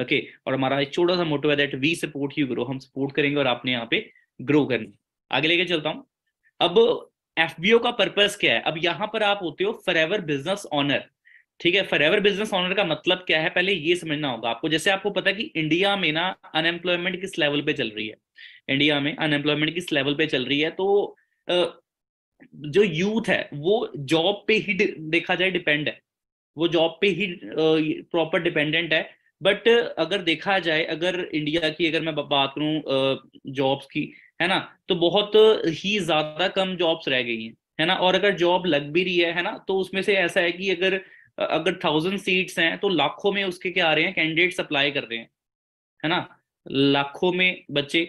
Okay और हमारा एक छोटा सा मोटो है that we support you grow हम सपोर्ट करेंगे और आपने यहाँ पे ग्रो करना आगे लेके चलता हूँ अब एफ का पर्पज क्या है अब यहाँ पर आप होते हो फॉर बिजनेस ऑनर ठीक है फॉर बिजनेस ऑनर का मतलब क्या है पहले ये समझना होगा आपको जैसे आपको पता है कि इंडिया में ना अनएम्प्लॉयमेंट किस लेवल पे चल रही है इंडिया में अनएम्प्लॉयमेंट किस लेवल पे चल रही है तो जो यूथ है वो जॉब पे ही देखा जाए डिपेंड है वो जॉब पे ही प्रॉपर डिपेंडेंट है बट uh, अगर देखा जाए अगर इंडिया की अगर मैं बात करूं जॉब्स की है ना तो बहुत ही ज्यादा कम जॉब्स रह गई हैं है ना और अगर जॉब लग भी रही है है ना तो उसमें से ऐसा है कि अगर अगर थाउजेंड सीट्स हैं तो लाखों में उसके क्या आ रहे हैं कैंडिडेट्स अप्लाई कर रहे हैं है ना लाखों में बच्चे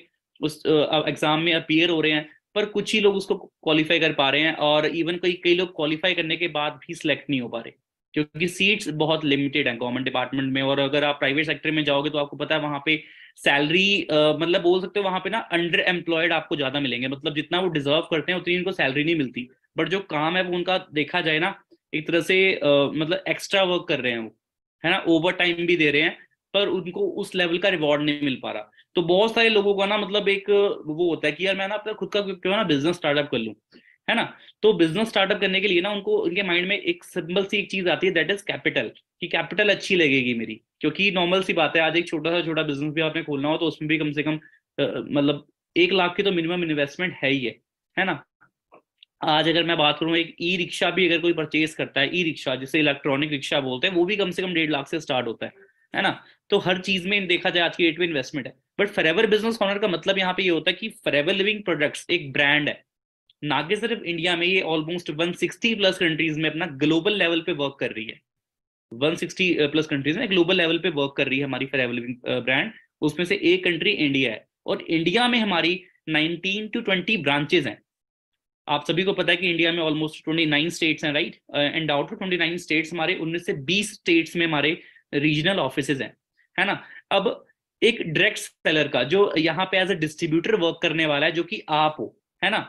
उस एग्जाम में अपियर हो रहे हैं पर कुछ ही लोग उसको क्वालिफाई कर पा रहे हैं और इवन कई कई लोग क्वालिफाई करने के बाद भी सिलेक्ट नहीं हो पा रहे क्योंकि सीट्स बहुत लिमिटेड हैं गवर्नमेंट डिपार्टमेंट में और अगर आप प्राइवेट सेक्टर में जाओगे तो आपको पता है वहाँ पे सैलरी मतलब बोल सकते हो वहाँ पे ना अंडर एम्प्लॉयड आपको ज्यादा मिलेंगे मतलब जितना वो डिजर्व करते हैं उतनी उनको सैलरी नहीं मिलती बट जो काम है वो उनका देखा जाए ना एक तरह से मतलब एक्स्ट्रा वर्क कर रहे हैं वो है ना ओवर टाइम भी दे रहे हैं पर उनको उस लेवल का रिवॉर्ड नहीं मिल पा रहा तो बहुत सारे लोगों का ना मतलब एक वो होता है कि यार मैं ना अपना खुद का क्यों ना बिजनेस स्टार्टअप कर लूँ है ना तो बिजनेस स्टार्टअप करने के लिए ना उनको उनके माइंड में एक सिंपल सी एक चीज आती है दैट इज कैपिटल कि कैपिटल अच्छी लगेगी मेरी क्योंकि नॉर्मल सी बात है आज एक छोटा सा छोटा बिजनेस भी आपने खोलना हो तो उसमें भी कम से कम मतलब एक लाख की तो मिनिमम इन्वेस्टमेंट है ही है है ना आज अगर मैं बात करूं एक ई रिक्शा भी अगर कोई परचेज करता है ई रिक्शा जिसे इलेक्ट्रॉनिक रिक्शा बोलते हैं वो भी कम से कम डेढ़ लाख से स्टार्ट होता है है ना तो हर चीज में देखा जाए आज की डेट में इन्वेस्टमेंट है बट फरेवर बिजनेस ऑनर का मतलब यहाँ पे ये यह होता है कि फरेवर लिविंग प्रोडक्ट्स एक ब्रांड है ना कि सिर्फ इंडिया में ये ऑलमोस्ट 160 प्लस कंट्रीज में अपना ग्लोबल लेवल पे वर्क कर रही है 160 प्लस कंट्रीज में ग्लोबल लेवल पे वर्क कर रही है हमारी फॉर एवलिविंग ब्रांड उसमें से एक कंट्री इंडिया है और इंडिया में हमारी 19 टू 20 ब्रांचेज हैं आप सभी को पता है कि इंडिया में ऑलमोस्ट 29 स्टेट्स हैं right and out of 29 states हमारे उनमें से 20 स्टेट्स में हमारे रीजनल ऑफिसेज हैं है ना अब एक डायरेक्ट सेलर का जो यहाँ पे एज अ डिस्ट्रीब्यूटर वर्क करने वाला है जो कि आप हो है ना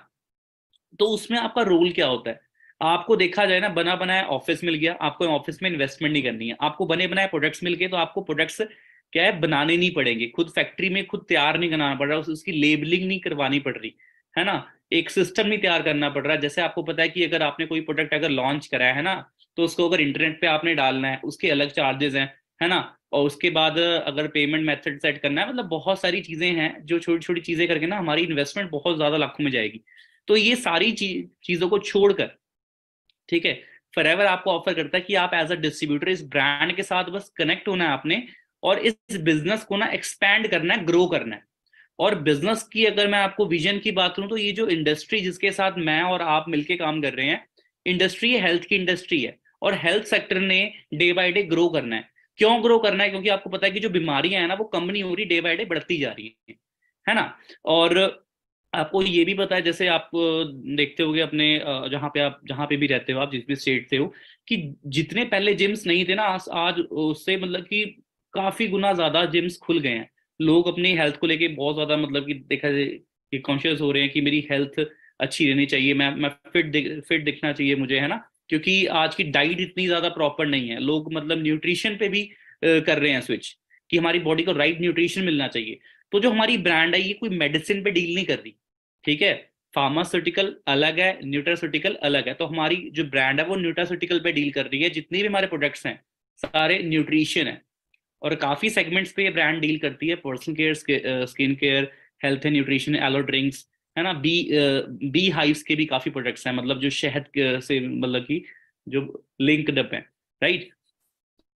तो उसमें आपका रोल क्या होता है आपको देखा जाए ना बना बनाया ऑफिस मिल गया आपको ऑफिस में इन्वेस्टमेंट नहीं करनी है आपको बने बनाए प्रोडक्ट्स मिल गए तो आपको प्रोडक्ट्स क्या है बनाने नहीं पड़ेंगे खुद फैक्ट्री में खुद तैयार नहीं करना पड़ रहा उसकी लेबलिंग नहीं करवानी पड़ रही है ना एक सिस्टम नहीं तैयार करना पड़ रहा है जैसे आपको पता है कि अगर आपने कोई प्रोडक्ट अगर लॉन्च कराया है ना तो उसको अगर इंटरनेट पे आपने डालना है उसके अलग चार्जेस हैं है ना और उसके बाद अगर पेमेंट मेथड सेट करना है मतलब बहुत सारी चीजें हैं जो छोटी छोटी चीजें करके ना हमारी इन्वेस्टमेंट बहुत ज्यादा लाखों में जाएगी तो ये सारी चीज चीजों को छोड़कर ठीक है फॉर एवर आपको ऑफर करता है कि आप एज अ डिस्ट्रीब्यूटर इस ब्रांड के साथ बस कनेक्ट होना है आपने और इस बिजनेस को ना एक्सपैंड करना है ग्रो करना है और बिजनेस की अगर मैं आपको विजन की बात करूं तो ये जो इंडस्ट्री जिसके साथ मैं और आप मिलके काम कर रहे हैं इंडस्ट्री हेल्थ की इंडस्ट्री है और हेल्थ सेक्टर ने डे बाय डे ग्रो करना है क्यों ग्रो करना है क्योंकि आपको पता है कि जो बीमारियां हैं ना वो कम नहीं हो रही डे बाय डे बढ़ती जा रही है है ना और आपको ये भी पता है जैसे आप देखते हो अपने जहाँ पे आप जहाँ पे भी रहते हो आप जिस भी स्टेट से हो कि जितने पहले जिम्स नहीं थे ना आज आज उससे मतलब कि काफी गुना ज्यादा जिम्स खुल गए हैं लोग अपनी हेल्थ को लेके बहुत ज्यादा मतलब कि देखा कि कॉन्शियस हो रहे हैं कि मेरी हेल्थ अच्छी रहनी चाहिए मैं मैं फिट दिख, फिट दिखना चाहिए मुझे है ना क्योंकि आज की डाइट इतनी ज्यादा प्रॉपर नहीं है लोग मतलब न्यूट्रिशन पे भी कर रहे हैं स्विच कि हमारी बॉडी को राइट न्यूट्रिशन मिलना चाहिए तो जो हमारी ब्रांड है ये कोई मेडिसिन पे डील नहीं कर रही ठीक है फार्मास्यूटिकल अलग है न्यूट्रास्यूटिकल अलग है तो हमारी जो ब्रांड है वो न्यूट्रास्यूटिकल पे डील कर रही है जितने भी हमारे प्रोडक्ट्स हैं सारे न्यूट्रिशन है और काफी सेगमेंट्स पे ये ब्रांड डील करती है personal care skin care health and nutrition aloe drinks है ना बी बी हाइव्स के भी काफी प्रोडक्ट्स हैं मतलब जो शहद से मतलब की जो लिंकड अप है राइट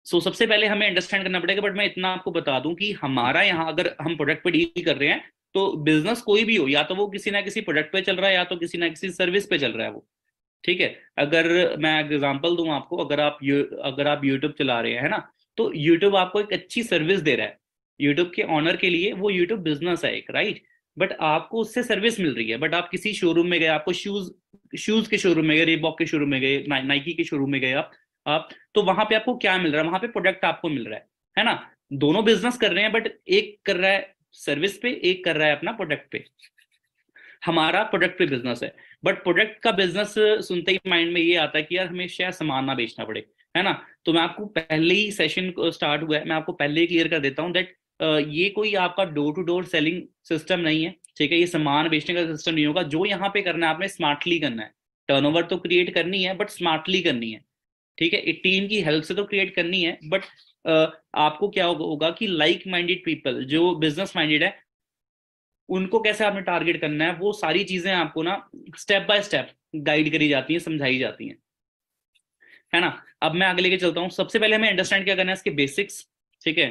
सो so, सबसे पहले हमें अंडरस्टैंड करना पड़ेगा बट मैं इतना आपको बता दूं कि हमारा यहाँ अगर हम प्रोडक्ट पे डील कर रहे हैं तो बिजनेस कोई भी हो या तो वो किसी ना किसी प्रोडक्ट पे चल रहा है या तो किसी ना किसी सर्विस पे चल रहा है वो ठीक है अगर मैं एग्जाम्पल दूं आपको अगर आप यू अगर आप यूट्यूब चला रहे हैं ना तो यूट्यूब आपको एक अच्छी सर्विस दे रहा है यूट्यूब के ऑनर के लिए वो यूट्यूब बिजनेस है एक राइट बट आपको उससे सर्विस मिल रही है बट आप किसी शोरूम में गए आपको शूज शूज के शोरूम में गए रेबॉक के शोरूम में गए नाइकी के शोरूम में गए आप आप तो वहां पे आपको क्या मिल रहा है वहां पे प्रोडक्ट आपको मिल रहा है है ना दोनों बिजनेस कर रहे हैं बट एक कर रहा है सर्विस पे एक कर रहा है अपना प्रोडक्ट पे हमारा प्रोडक्ट पे बिजनेस है बट प्रोडक्ट का बिजनेस सुनते ही माइंड में ये आता है कि यार हमें शायद सामान ना बेचना पड़े है ना तो मैं आपको पहले ही सेशन स्टार्ट हुआ है मैं आपको पहले ही क्लियर कर देता हूँ दैट ये कोई आपका door to door selling system नहीं है ठीक है ये सामान बेचने का सिस्टम नहीं होगा जो यहाँ पे करना है आपने स्मार्टली करना है टर्नओवर तो क्रिएट करनी है बट स्मार्टली करनी है ठीक है टीम की हेल्प से तो क्रिएट करनी है बट आपको क्या होगा कि लाइक माइंडेड पीपल जो बिजनेस माइंडेड है उनको कैसे आपने टारगेट करना है वो सारी चीजें आपको ना स्टेप बाय स्टेप गाइड करी जाती हैं समझाई जाती हैं है ना अब मैं आगे लेके चलता हूँ सबसे पहले हमें अंडरस्टैंड क्या करना है इसके बेसिक्स ठीक है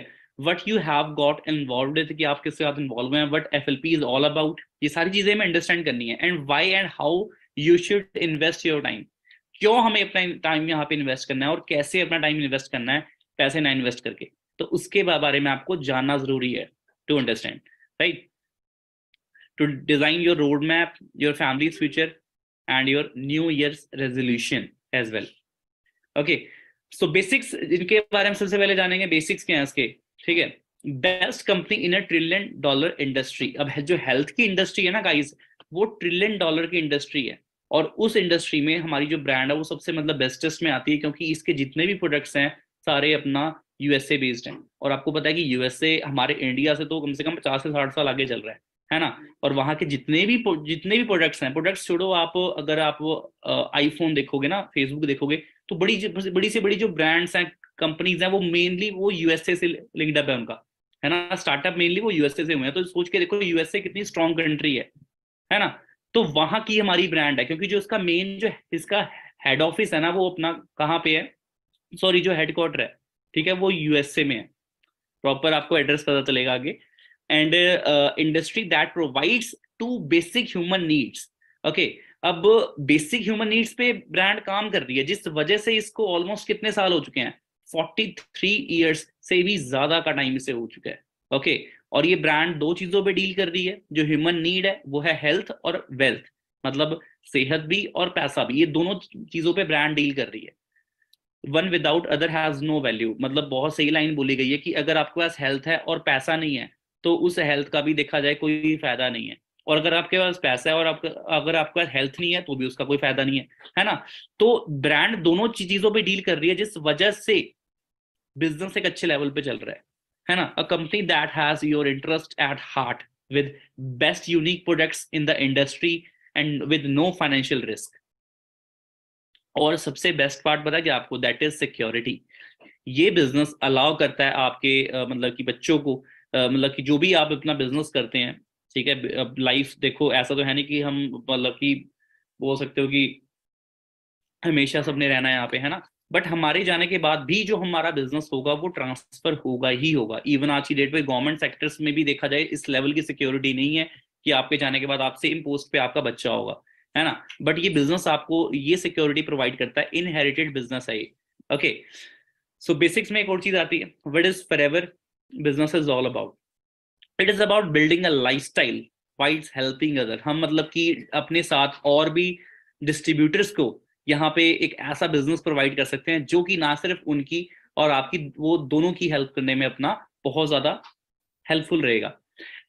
what you have got involve कि आप किसके साथ इन्वॉल्व हैं what F L P is all about ये सारी चीजें हमें अंडरस्टैंड करनी है and why and how you should invest your time क्यों हमें अपना टाइम यहाँ पे इन्वेस्ट करना है और कैसे अपना टाइम इन्वेस्ट करना है पैसे ना इन्वेस्ट करके तो उसके बारे में आपको जानना जरूरी है to understand right to design your road map your family future and your new years resolution as well okay so basics इनके बारे में सबसे पहले जानेंगे बेसिक्स क्या है इसके ठीक है best company in a trillion dollar industry अब जो हेल्थ की इंडस्ट्री है ना गाइस वो ट्रिलियन डॉलर की इंडस्ट्री है और उस इंडस्ट्री में हमारी जो ब्रांड है वो सबसे मतलब बेस्टेस्ट में आती है क्योंकि इसके जितने भी प्रोडक्ट्स हैं सारे अपना यूएसए बेस्ड हैं और आपको पता है कि यूएसए हमारे इंडिया से तो कम से कम पचास से साठ साल आगे चल रहा है है ना और वहाँ के जितने भी जितने भी प्रोडक्ट्स हैं प्रोडक्ट्स छोड़ो आप अगर आप आईफोन देखोगे ना फेसबुक देखोगे तो बड़ी बड़ी से बड़ी जो ब्रांड्स हैं कंपनीज हैं वो मेनली वो यूएसए से लिंकडअप है उनका है ना स्टार्टअप मेनली वो यूएसए से हुए हैं तो सोच के देखो यूएसए कितनी स्ट्रॉन्ग कंट्री है है ना तो वहां की हमारी ब्रांड है क्योंकि जो इसका मेन जो इसका हेड ऑफिस है ना वो अपना कहाँ पे है सॉरी जो हेडक्वार्टर है ठीक है वो यूएसए में है प्रॉपर आपको एड्रेस पता चलेगा आगे and industry that provides to basic human needs okay अब बेसिक ह्यूमन नीड्स पे ब्रांड काम कर रही है जिस वजह से इसको ऑलमोस्ट कितने साल हो चुके हैं 43 इयर्स से भी ज्यादा का टाइम से हो चुका है ओके okay, और ये ब्रांड दो चीजों पे डील कर रही है जो ह्यूमन नीड है वो है हेल्थ और वेल्थ मतलब सेहत भी और पैसा भी ये दोनों चीजों पे ब्रांड डील कर रही है one without other has no value मतलब बहुत सही लाइन बोली गई है कि अगर आपके पास हेल्थ है और पैसा नहीं है तो उस हेल्थ का भी देखा जाए कोई फायदा नहीं है और अगर आपके पास पैसा है और आपका अगर आपके पास हेल्थ नहीं है तो भी उसका कोई फायदा नहीं है है ना तो ब्रांड दोनों चीजों पे डील कर रही है जिस वजह से बिजनेस एक अच्छे लेवल पे चल रहा है है ना a company that has your interest at heart with best unique products in the industry and with no financial risk और सबसे बेस्ट पार्ट पता कि आपको दैट इज सिक्योरिटी ये बिजनेस अलाउ करता है आपके मतलब कि बच्चों को मतलब कि जो भी आप अपना बिजनेस करते हैं ठीक है अब लाइफ देखो ऐसा तो है नहीं कि हम मतलब कि बोल सकते हो कि हमेशा सबने रहना है यहाँ पे है ना बट हमारे जाने के बाद भी जो हमारा बिजनेस होगा वो ट्रांसफर होगा ही होगा इवन आज की डेट में गवर्नमेंट सेक्टर्स में भी देखा जाए इस लेवल की सिक्योरिटी नहीं है कि आपके जाने के बाद आपसे इन पोस्ट पे आपका बच्चा होगा है ना बट ये बिजनेस आपको ये सिक्योरिटी प्रोवाइड करता है इनहेरिटेड बिजनेस है ये ओके सो बेसिक्स में एक और चीज आती है what is for ever business is all about it is about building a life style while helping other हम मतलब कि अपने साथ और भी डिस्ट्रीब्यूटर्स को यहाँ पे एक ऐसा बिजनेस प्रोवाइड कर सकते हैं जो कि ना सिर्फ उनकी और आपकी वो दोनों की हेल्प करने में अपना बहुत ज्यादा हेल्पफुल रहेगा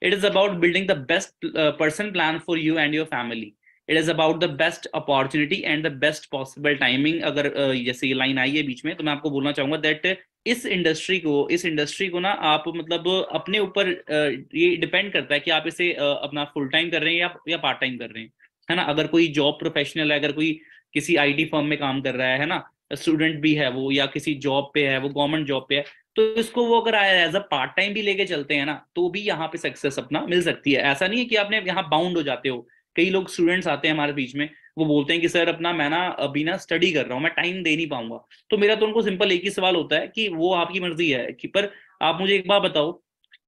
it is about building the best person plan for you and your family it is about the best opportunity and the best possible timing अगर uh, जैसे ये लाइन आई है बीच में तो मैं आपको बोलना चाहूंगा दैट इस इंडस्ट्री को इस इंडस्ट्री को ना आप मतलब अपने ऊपर uh, ये डिपेंड करता है कि आप इसे uh, अपना फुल टाइम कर रहे हैं या या पार्ट टाइम कर रहे हैं है ना अगर कोई जॉब प्रोफेशनल है अगर कोई किसी आईटी फर्म में काम कर रहा है ना स्टूडेंट भी है वो या किसी जॉब पे है वो गवर्नमेंट जॉब पे है तो इसको वो अगर एज अ पार्ट टाइम भी लेके चलते हैं ना तो भी यहाँ पे सक्सेस अपना मिल सकती है ऐसा नहीं है कि आपने यहाँ बाउंड हो जाते हो कई लोग स्टूडेंट्स आते हैं हमारे बीच में वो बोलते हैं कि सर अपना मैं ना अभी ना स्टडी कर रहा हूँ मैं टाइम दे नहीं पाऊंगा तो मेरा तो उनको सिंपल एक ही सवाल होता है कि वो आपकी मर्जी है कि पर आप मुझे एक बार बताओ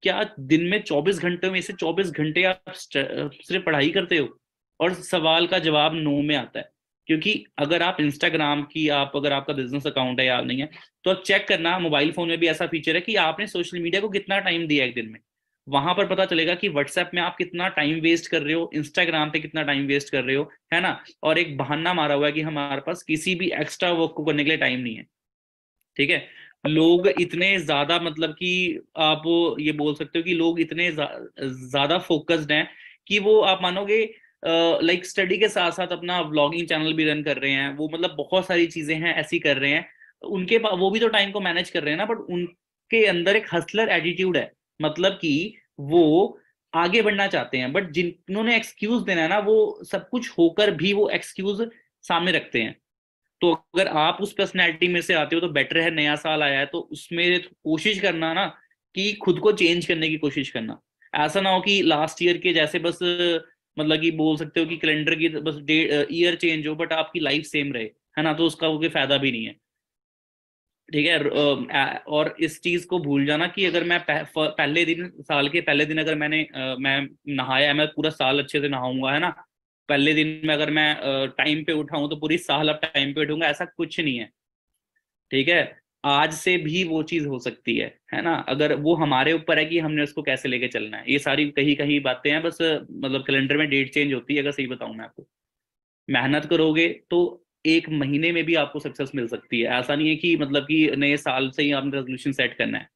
क्या दिन में 24 घंटे में से 24 घंटे आप सिर्फ पढ़ाई करते हो और सवाल का जवाब नो में आता है क्योंकि अगर आप इंस्टाग्राम की आप अगर आपका बिजनेस अकाउंट है या नहीं है तो आप चेक करना मोबाइल फोन में भी ऐसा फीचर है कि आपने सोशल मीडिया को कितना टाइम दिया एक दिन में वहां पर पता चलेगा कि व्हाट्सएप में आप कितना टाइम वेस्ट कर रहे हो इंस्टाग्राम पे कितना टाइम वेस्ट कर रहे हो है ना और एक बहाना मारा हुआ है कि हमारे पास किसी भी एक्स्ट्रा वर्क को करने के लिए टाइम नहीं है ठीक है लोग इतने ज्यादा मतलब कि आप ये बोल सकते हो कि लोग इतने ज्यादा फोकस्ड हैं कि वो आप मानोगे लाइक uh, स्टडी like के साथ साथ अपना व्लॉगिंग चैनल भी रन कर रहे हैं वो मतलब बहुत सारी चीजें हैं ऐसी कर रहे हैं उनके वो भी तो टाइम को मैनेज कर रहे हैं ना बट उनके अंदर एक हसलर एटीट्यूड है मतलब कि वो आगे बढ़ना चाहते हैं बट जिन्होंने एक्सक्यूज देना है ना वो सब कुछ होकर भी वो एक्सक्यूज सामने रखते हैं तो अगर आप उस पर्सनैलिटी में से आते हो तो बेटर है नया साल आया है तो उसमें कोशिश करना ना कि खुद को चेंज करने की कोशिश करना ऐसा ना हो कि लास्ट ईयर के जैसे बस मतलब कि बोल सकते हो कि कैलेंडर की बस डे ईयर चेंज हो बट आपकी लाइफ सेम रहे है ना तो उसका कोई फायदा भी नहीं है ठीक है और इस चीज को भूल जाना कि अगर मैं पह, पहले दिन साल के पहले दिन अगर मैंने मैं नहाया मैं पूरा साल अच्छे से नहाऊंगा है ना पहले दिन में अगर मैं टाइम पे उठाऊं तो पूरी साल अब टाइम पे उठूंगा ऐसा कुछ नहीं है ठीक है आज से भी वो चीज हो सकती है है ना अगर वो हमारे ऊपर है कि हमने उसको कैसे लेके चलना है ये सारी कहीं कहीं बातें हैं बस मतलब कैलेंडर में डेट चेंज होती है अगर सही बताऊं मैं आपको मेहनत करोगे तो एक महीने में भी आपको सक्सेस मिल सकती है ऐसा नहीं है कि मतलब कि नए साल से ही आपने रेजोल्यूशन सेट करना है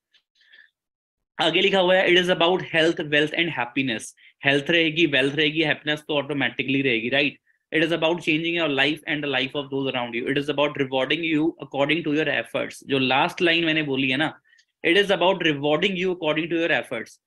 आगे लिखा हुआ है it is about health wealth and happiness health रहेगी वेल्थ रहेगी हैप्पीनेस तो ऑटोमेटिकली रहेगी right right? it is about changing your life and the life of those around you it is about rewarding you according to your efforts जो last line मैंने बोली है ना it is about rewarding you according to your efforts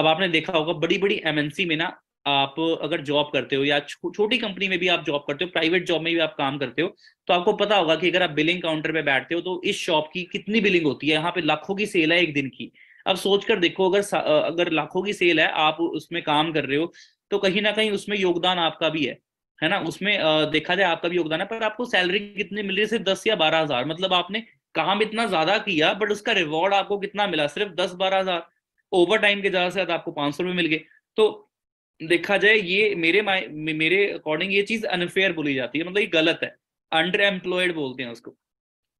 अब आपने देखा होगा बड़ी बड़ी एमएनसी में ना आप अगर जॉब करते हो या छो, छोटी कंपनी में भी आप जॉब करते हो प्राइवेट जॉब में भी आप काम करते हो तो आपको पता होगा कि अगर आप बिलिंग काउंटर पे बैठते हो तो इस शॉप की कितनी बिलिंग होती है यहाँ पे लाखों की सेल है एक दिन की अब सोचकर देखो अगर अगर लाखों की सेल है आप उसमें काम कर रहे हो तो कहीं ना कहीं उसमें योगदान आपका भी है है ना उसमें देखा जाए आपका भी योगदान है पर आपको सैलरी कितनी मिल रही है सिर्फ दस या बारह हजार मतलब आपने काम इतना ज्यादा किया बट उसका रिवॉर्ड आपको कितना मिला सिर्फ दस बारह हजार ओवर टाइम के ज्यादा से ज्यादा आपको पांच सौ रुपए मिल गए तो देखा जाए ये मेरे मेरे अकॉर्डिंग ये चीज अनफेयर बोली जाती है मतलब ये गलत है अंडर एम्प्लॉयड बोलते हैं उसको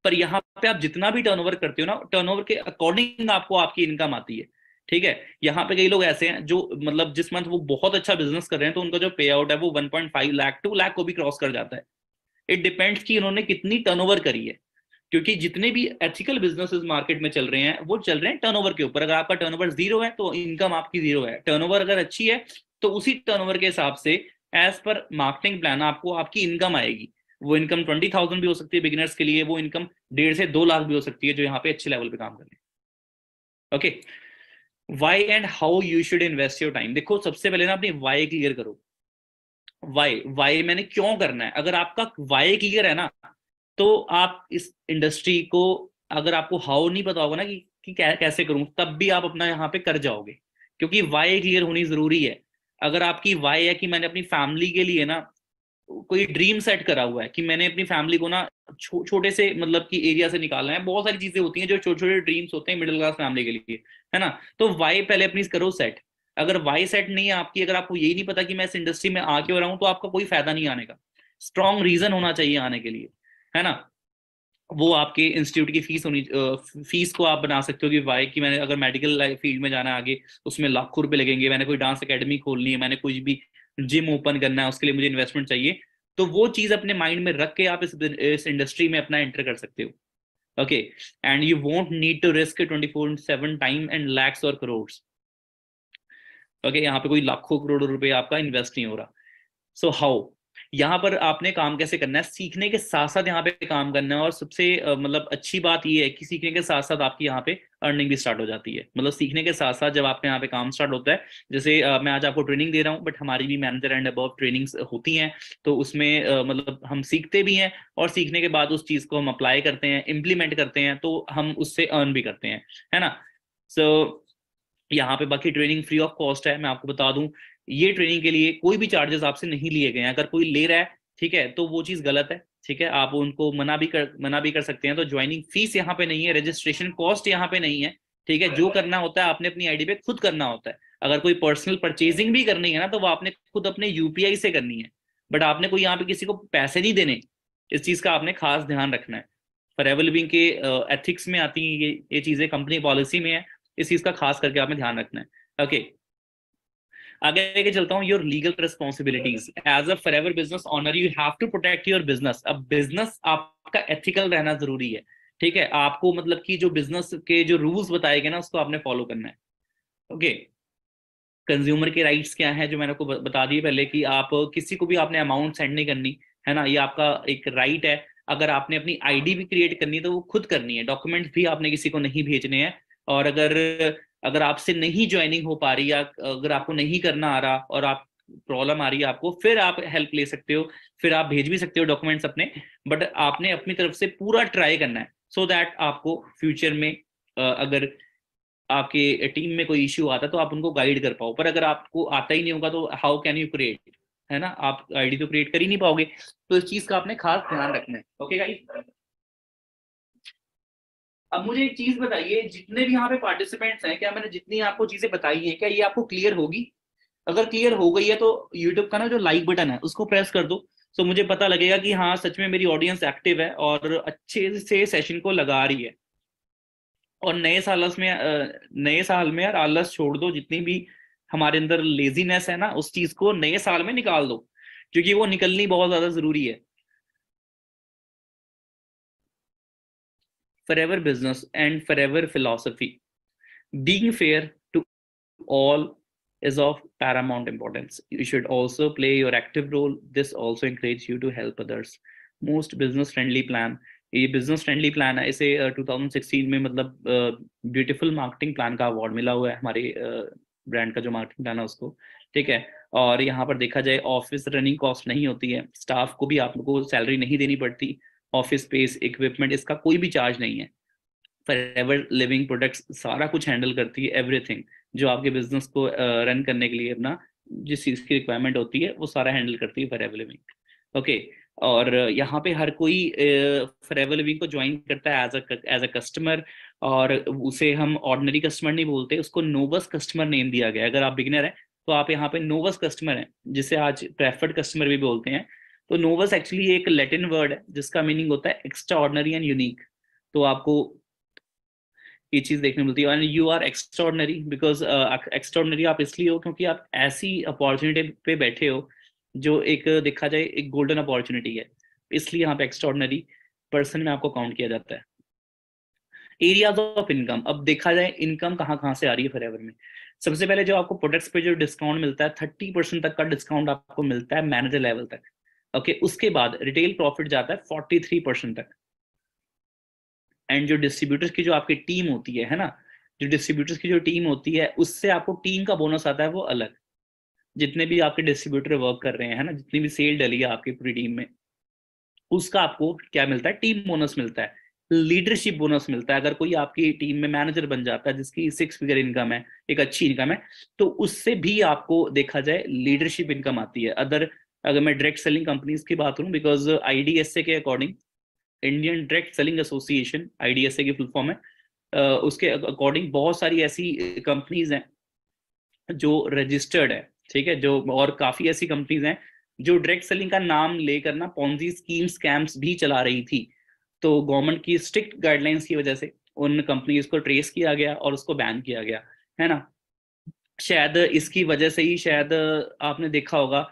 पर यहाँ पे आप जितना भी टर्नओवर करते हो ना टर्नओवर के अकॉर्डिंग आपको आपकी इनकम आती है ठीक है यहाँ पे कई लोग ऐसे हैं जो मतलब जिस मंथ वो बहुत अच्छा बिजनेस कर रहे हैं तो उनका जो पे आउट है वो 1.5 लाख टू लाख को भी क्रॉस कर जाता है इट डिपेंड्स कि इन्होंने कितनी टर्नओवर करी है क्योंकि जितने भी एथिकल बिजनेस मार्केट में चल रहे हैं वो चल रहे हैं टर्न के ऊपर अगर आपका ओवर जीरो है तो इनकम आपकी जीरो है टर्न अगर अच्छी है तो उसी टर्न के हिसाब से एज पर मार्केटिंग प्लान आपको आपकी इनकम आएगी वो इनकम ट्वेंटी थाउजेंड भी हो सकती है बिगिनर्स के लिए वो इनकम डेढ़ से दो लाख भी हो सकती है जो यहाँ पे अच्छे लेवल पे काम कर रहे हैं okay okay. Why and how you should invest your time देखो सबसे पहले ना अपनी वाई क्लियर करो वाई वाई मैंने क्यों करना है अगर आपका वाई क्लियर है ना तो आप इस इंडस्ट्री को अगर आपको हाउ नहीं पता होगा ना कि, कि कैसे करूं तब भी आप अपना यहाँ पे कर जाओगे क्योंकि वाई क्लियर होनी जरूरी है अगर आपकी वाई है कि मैंने अपनी फैमिली के लिए ना कोई ड्रीम सेट करा हुआ है कि मैंने अपनी फैमिली को ना छो, छोटे से मतलब कि एरिया से निकालना है बहुत सारी चीजें होती हैं जो छोटे छोटे ड्रीम्स होते हैं मिडिल क्लास फैमिली के लिए है ना तो वाई पहले अपनी करो सेट अगर वाई सेट नहीं है आपकी अगर आपको यही नहीं पता कि मैं इस इंडस्ट्री में आके हो रहा हूँ तो आपका कोई फायदा नहीं आने का स्ट्रॉन्ग रीजन होना चाहिए आने के लिए है ना वो आपके इंस्टीट्यूट की फीस होनी फीस को आप बना सकते हो कि वाई कि मैंने अगर मेडिकल फील्ड में जाना आगे उसमें लाखों रुपए लगेंगे मैंने कोई डांस एकेडमी खोलनी है मैंने कुछ भी जिम ओपन करना है उसके लिए मुझे इन्वेस्टमेंट चाहिए तो वो चीज अपने माइंड में रख के आप इस इस इंडस्ट्री में अपना एंटर कर सकते हो okay and you won't need to risk twenty four seven time and lakhs और करोड़ ओके यहाँ पे कोई लाखों करोड़ रुपए आपका इन्वेस्ट नहीं हो रहा सो हाउ यहाँ पर आपने काम कैसे करना है सीखने के साथ साथ यहाँ पे काम करना है और सबसे मतलब अच्छी बात ये है कि सीखने के साथ साथ आपकी यहाँ पे अर्निंग भी स्टार्ट हो जाती है मतलब सीखने के साथ साथ जब आपके यहाँ पे काम स्टार्ट होता है जैसे मैं आज आपको ट्रेनिंग दे रहा हूँ बट हमारी भी मैनेजर एंड अब ट्रेनिंग्स होती हैं तो उसमें मतलब हम सीखते भी हैं और सीखने के बाद उस चीज़ को हम अप्लाई करते हैं इम्प्लीमेंट करते हैं तो हम उससे अर्न भी करते हैं है ना सो so, यहाँ पे बाकी ट्रेनिंग फ्री ऑफ कॉस्ट है मैं आपको बता दूं ये ट्रेनिंग के लिए कोई भी चार्जेस आपसे नहीं लिए गए हैं अगर कोई ले रहा है ठीक है तो वो चीज गलत है ठीक है आप उनको मना भी कर मना भी कर सकते हैं तो ज्वाइनिंग फीस यहाँ पे नहीं है रजिस्ट्रेशन कॉस्ट यहाँ पे नहीं है ठीक है जो करना होता है आपने अपनी आईडी पे खुद करना होता है अगर कोई पर्सनल परचेजिंग भी करनी है ना तो वो आपने खुद अपने यूपीआई से करनी है बट आपने कोई यहाँ पे किसी को पैसे नहीं देने इस चीज का आपने खास ध्यान रखना है फॉर एवलिंग के एथिक्स में आती है ये ये चीजें कंपनी पॉलिसी में है इस चीज का खास करके आपने ध्यान रखना है ओके okay. आगे लेके चलता हूँ your legal responsibilities as a ever business owner you have to protect your business अब बिजनेस आपका एथिकल रहना जरूरी है ठीक है आपको मतलब कि जो बिजनेस के जो रूल्स बताए गए ना उसको आपने फॉलो करना है ओके कंज्यूमर के राइट्स क्या है जो मैंने आपको बता दिए पहले कि आप किसी को भी आपने अमाउंट सेंड नहीं करनी है ना ये आपका एक राइट है अगर आपने अपनी आईडी भी क्रिएट करनी है तो वो खुद करनी है डॉक्यूमेंट्स भी आपने किसी को नहीं भेजने हैं और अगर अगर आपसे नहीं ज्वाइनिंग हो पा रही या अगर आपको नहीं करना आ रहा और आप प्रॉब्लम आ रही है आपको फिर आप हेल्प ले सकते हो फिर आप भेज भी सकते हो डॉक्यूमेंट्स अपने बट आपने अपनी तरफ से पूरा ट्राई करना है सो so दैट आपको फ्यूचर में अगर आपके टीम में कोई इश्यू आता तो आप उनको गाइड कर पाओ पर अगर आपको आता ही नहीं होगा तो हाउ कैन यू क्रिएट है ना आप आईडी तो क्रिएट कर ही नहीं पाओगे तो इस चीज का आपने खास ध्यान रखना है ओके गाइड अब मुझे एक चीज बताइए जितने भी यहाँ पे पार्टिसिपेंट्स हैं क्या मैंने जितनी आपको चीजें बताई हैं क्या ये आपको क्लियर होगी अगर क्लियर हो गई है तो यूट्यूब का ना जो लाइक बटन है उसको प्रेस कर दो तो मुझे पता लगेगा कि हाँ सच में मेरी ऑडियंस एक्टिव है और अच्छे से सेशन को लगा रही है और नए साल में नए साल में यार आलस छोड़ दो जितनी भी हमारे अंदर लेजीनेस है ना उस चीज को नए साल में निकाल दो क्योंकि वो निकलनी बहुत ज्यादा जरूरी है forever business, and forever philosophy. Being fair to all is of paramount importance. You should also play your active role. This also encourages you to help others. Most business friendly plan ये business friendly plan है इसे 2016 में मतलब beautiful marketing plan का award मिला हुआ है हमारे ब्रांड का जो मार्केटिंग प्लान है उसको ठीक है और यहाँ पर देखा जाए ऑफिस रनिंग कॉस्ट नहीं होती है स्टाफ को भी आप लोगों को सैलरी नहीं देनी पड़ती ऑफिस स्पेस इक्विपमेंट इसका कोई भी चार्ज नहीं है फॉर एवर लिविंग प्रोडक्ट्स सारा कुछ हैंडल करती है एवरीथिंग जो आपके बिजनेस को रन uh, करने के लिए अपना जिस चीज की रिक्वायरमेंट होती है वो सारा हैंडल करती है फॉर एवर लिविंग ओके और यहाँ पे हर कोई फॉर एवर लिविंग को ज्वाइन करता है as a as a customer और उसे हम ऑर्डनरी कस्टमर नहीं बोलते उसको नोवस कस्टमर नेम दिया गया अगर आप बिगनर हैं तो आप यहाँ पे नोवस कस्टमर हैं जिसे आज प्रेफर्ड कस्टमर भी बोलते हैं तो नोवस एक्चुअली एक लैटिन वर्ड है जिसका मीनिंग होता है एक्स्ट्रा ऑर्डनरी एंड यूनिक तो आपको ये चीज देखने मिलती है and you are extraordinary because extraordinary आप इसलिए हो क्योंकि आप ऐसी अपॉर्चुनिटी पे बैठे हो जो एक देखा जाए एक गोल्डन अपॉर्चुनिटी है इसलिए यहाँ पे एक्स्ट्रॉर्डनरी पर्सन में आपको काउंट किया जाता है एरियाज ऑफ इनकम अब देखा जाए इनकम कहाँ कहाँ से आ रही है फॉर में सबसे पहले जो आपको प्रोडक्ट्स पे जो डिस्काउंट मिलता है थर्टी परसेंट तक का डिस्काउंट आपको मिलता है मैनेजर लेवल तक ओके okay, उसके बाद रिटेल प्रॉफिट जाता है फोर्टी थ्री परसेंट तक एंड जो डिस्ट्रीब्यूटर्स की जो आपकी टीम होती है है ना जो डिस्ट्रीब्यूटर्स की जो टीम होती है उससे आपको टीम का बोनस आता है वो अलग जितने भी आपके डिस्ट्रीब्यूटर वर्क कर रहे हैं है ना जितनी भी सेल डली है आपकी पूरी टीम में उसका आपको क्या मिलता है टीम बोनस मिलता है लीडरशिप बोनस मिलता है अगर कोई आपकी टीम में मैनेजर बन जाता है जिसकी सिक्स फिगर इनकम है एक अच्छी इनकम है तो उससे भी आपको देखा जाए लीडरशिप इनकम आती है अदर अगर मैं डायरेक्ट सेलिंग कंपनीज की बात करूँ बिकॉज आई के according Indian direct selling association I की फुल फॉर्म है uh, उसके अकॉर्डिंग बहुत सारी ऐसी कंपनीज uh, हैं जो रजिस्टर्ड है ठीक है जो और काफी ऐसी कंपनीज हैं जो डायरेक्ट सेलिंग का नाम लेकर ना पॉन्जी स्कीम स्कैम्स भी चला रही थी तो गवर्नमेंट की स्ट्रिक्ट गाइडलाइंस की वजह से उन कंपनीज को ट्रेस किया गया और उसको बैन किया गया है ना शायद इसकी वजह से ही शायद uh, आपने देखा होगा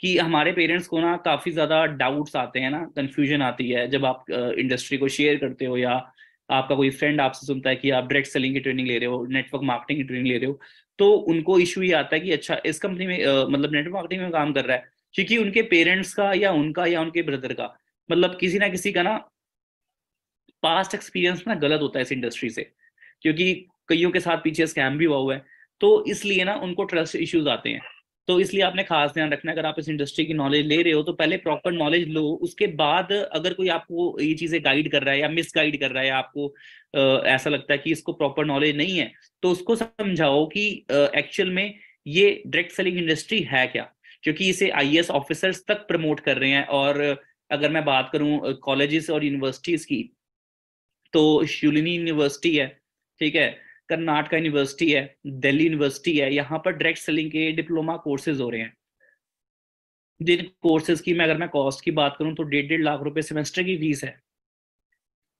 कि हमारे पेरेंट्स को ना काफी ज्यादा डाउट्स आते हैं ना कंफ्यूजन आती है जब आप इंडस्ट्री को शेयर करते हो या आपका कोई फ्रेंड आपसे सुनता है कि आप डायरेक्ट सेलिंग की ट्रेनिंग ले रहे हो नेटवर्क मार्केटिंग की ट्रेनिंग ले रहे हो तो उनको इश्यू ये आता है कि अच्छा इस कंपनी में मतलब नेटवर्क मार्केटिंग में काम कर रहा है क्योंकि उनके पेरेंट्स का या उनका या उनके ब्रदर का मतलब किसी ना किसी का ना पास्ट एक्सपीरियंस ना गलत होता है इस इंडस्ट्री से क्योंकि कईयों के साथ पीछे स्कैम भी हुआ हुआ है तो इसलिए ना उनको ट्रस्ट इश्यूज आते हैं तो इसलिए आपने खास ध्यान रखना अगर आप इस इंडस्ट्री की नॉलेज ले रहे हो तो पहले प्रॉपर नॉलेज लो उसके बाद अगर कोई आपको ये चीजें गाइड कर रहा है या मिस गाइड कर रहा है आपको ऐसा लगता है कि इसको प्रॉपर नॉलेज नहीं है तो उसको समझाओ कि एक्चुअल में ये डायरेक्ट सेलिंग इंडस्ट्री है क्या क्योंकि इसे आई ऑफिसर्स तक प्रमोट कर रहे हैं और अगर मैं बात करूं कॉलेजेस और यूनिवर्सिटीज की तो शुलिनी यूनिवर्सिटी है ठीक है कर्नाटका यूनिवर्सिटी है दिल्ली यूनिवर्सिटी है यहाँ पर डायरेक्ट सेलिंग के डिप्लोमा कोर्सेज हो रहे हैं जिन कोर्सेज की मैं अगर मैं कॉस्ट की बात करूँ तो डेढ़ डेढ़ लाख रुपए सेमेस्टर की फीस है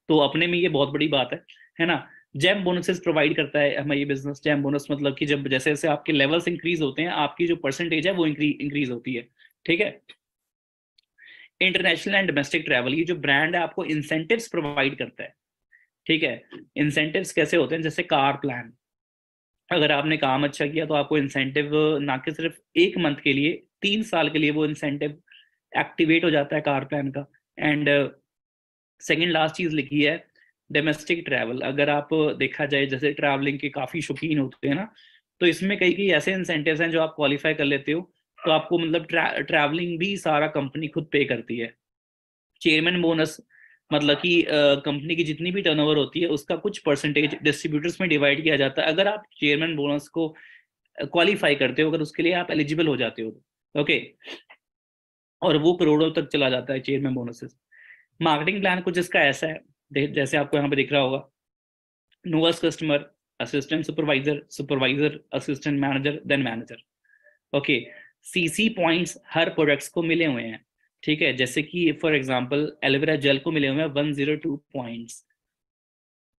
तो अपने में ये बहुत बड़ी बात है है ना जैम बोनसेस प्रोवाइड करता है हमारे ये बिजनेस जैम बोनस मतलब कि जब जैसे जैसे आपके लेवल्स इंक्रीज होते हैं आपकी जो परसेंटेज है वो इंक्रीज होती है ठीक है इंटरनेशनल एंड डोमेस्टिक ट्रैवल ये जो ब्रांड है आपको इंसेंटिव्स प्रोवाइड करता है ठीक है इंसेंटिव कैसे होते हैं जैसे कार प्लान अगर आपने काम अच्छा किया तो आपको इंसेंटिव ना कि सिर्फ एक मंथ के लिए तीन साल के लिए वो इंसेंटिव एक्टिवेट हो जाता है कार प्लान का एंड सेकेंड लास्ट चीज लिखी है डोमेस्टिक ट्रैवल अगर आप देखा जाए जैसे ट्रैवलिंग के काफी शौकीन होते हैं ना तो इसमें कई कई ऐसे इंसेंटिव हैं जो आप क्वालिफाई कर लेते हो तो आपको मतलब ट्रैवलिंग भी सारा कंपनी खुद पे करती है चेयरमैन बोनस मतलब कि कंपनी की जितनी भी टर्नओवर होती है उसका कुछ परसेंटेज डिस्ट्रीब्यूटर्स में डिवाइड किया जाता है अगर आप चेयरमैन बोनस को क्वालिफाई करते हो अगर उसके लिए आप एलिजिबल हो जाते हो ओके और वो करोड़ों तक चला जाता है चेयरमैन बोनसेस मार्केटिंग प्लान कुछ इसका ऐसा है जैसे आपको यहाँ पे दिख रहा होगा novus customer assistant supervisor supervisor assistant manager then manager okay CC points हर प्रोडक्ट्स को मिले हुए हैं ठीक है जैसे कि फॉर एग्जाम्पल एलोवेरा जेल को मिले हुए हैं वन जीरो टू पॉइंट्स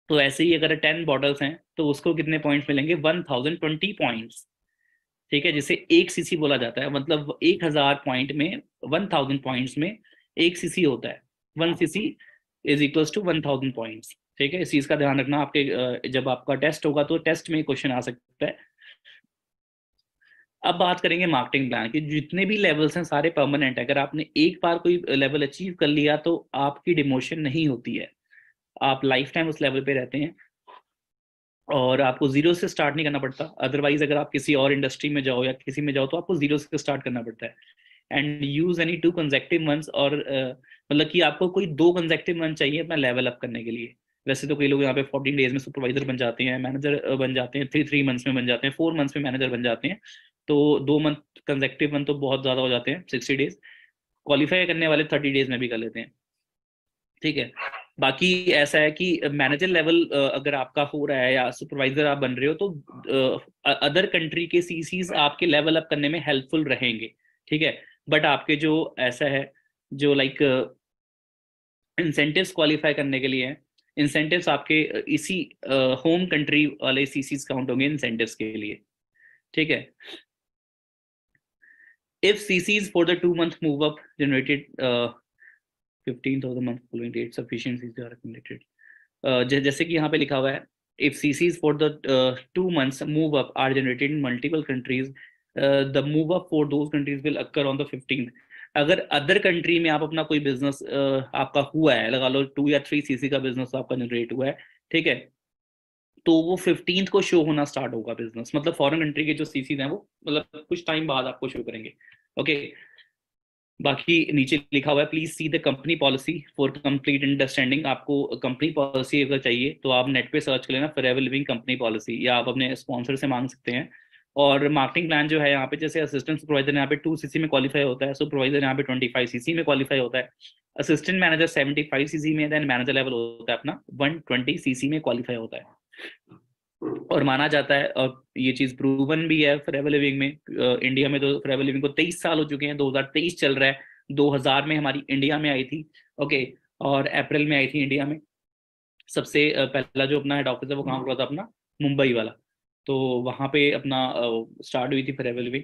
तो ऐसे ही अगर टेन बॉटल्स हैं तो उसको कितने पॉइंट्स मिलेंगे वन थाउजेंड ट्वेंटी पॉइंट्स ठीक है जिसे एक सीसी बोला जाता है मतलब एक हजार पॉइंट में वन थाउजेंड पॉइंट्स में एक सीसी होता है one CC is equal to one thousand points ठीक है इस चीज का ध्यान रखना आपके जब आपका टेस्ट होगा तो टेस्ट में क्वेश्चन आ सकता है अब बात करेंगे मार्केटिंग प्लान की जितने भी लेवल्स हैं सारे परमानेंट है अगर आपने एक बार कोई लेवल अचीव कर लिया तो आपकी डिमोशन नहीं होती है आप लाइफ टाइम उस लेवल पे रहते हैं और आपको जीरो से स्टार्ट नहीं करना पड़ता अदरवाइज अगर आप किसी और इंडस्ट्री में जाओ या किसी में जाओ तो आपको जीरो से स्टार्ट करना पड़ता है and use any two consecutive months और मतलब कि आपको कोई दो कंजेक्टिव मंथ चाहिए अपना लेवल अप करने के लिए वैसे तो कई लोग यहाँ पे फोर्टीन डेज में सुपरवाइजर बन जाते हैं मैनेजर बन जाते हैं थ्री थ्री मंथ्स में बन जाते हैं फोर मंथ्स में मैनेजर बन जाते हैं तो दो मंथ कंजेक्टिव मंथ तो बहुत ज़्यादा हो जाते हैं सिक्सटी डेज क्वालिफाई करने वाले थर्टी डेज में भी कर लेते हैं ठीक है बाकी ऐसा है कि मैनेजर लेवल अगर आपका हो रहा है या सुपरवाइजर आप बन रहे हो तो अदर कंट्री के सीसीज आपके लेवल अप करने में हेल्पफुल रहेंगे ठीक है बट आपके जो ऐसा है जो लाइक इंसेंटिव्स क्वालिफाई करने के लिए हैं इंसेंटिव्स आपके इसी होम कंट्री वाले सीसीज काउंट होंगे इंसेंटिव्स के लिए ठीक है if CCs for the two month move up generated uh, 15th of the month following date sufficiencies are accumulated. Uh, जैसे कि यहाँ पे लिखा हुआ है if CCs for the uh, two months move up are generated in multiple countries, uh, the move up for those countries will occur on the 15th. अगर other country में आप अपना कोई बिजनेस uh, आपका हुआ है लगा लो टू या थ्री सीसी का बिजनेस आपका जनरेट हुआ है ठीक है तो वो फिफ्टीन को शो होना स्टार्ट होगा बिजनेस मतलब फॉरेन कंट्री के जो सीसी हैं वो मतलब कुछ टाइम बाद आपको शो करेंगे ओके बाकी नीचे लिखा हुआ है please see the company policy for complete understanding आपको कंपनी पॉलिसी अगर चाहिए तो आप नेट पे सर्च कर लेना Forever Living company policy या आप अपने स्पॉन्सर से मांग सकते हैं और मार्केटिंग प्लान जो है यहाँ पे जैसे असिस्टेंट सुपरवाइजर यहाँ पे टू सीसी में क्वालिफाई होता है सुपरवाइजर यहाँ पे ट्वेंटी फाइव सीसी में क्वालिफाई होता है assistant manager seventy five CC में देन मैनेजर लेवल होता है अपना वन ट्वेंटी सीसी में क्वालिफाई होता है और माना जाता है और ये चीज प्रूवन भी है फॉरएवर लिविंग में इंडिया में तो फॉरएवर लिविंग को 23 साल हो चुके हैं 2023 चल रहा है 2000 में हमारी इंडिया में आई थी ओके और अप्रैल में आई थी इंडिया में सबसे पहला जो अपना हेड ऑफिस है वो कहाँ हुआ था अपना मुंबई वाला तो वहां पे अपना स्टार्ट हुई थी फॉरएवर लिविंग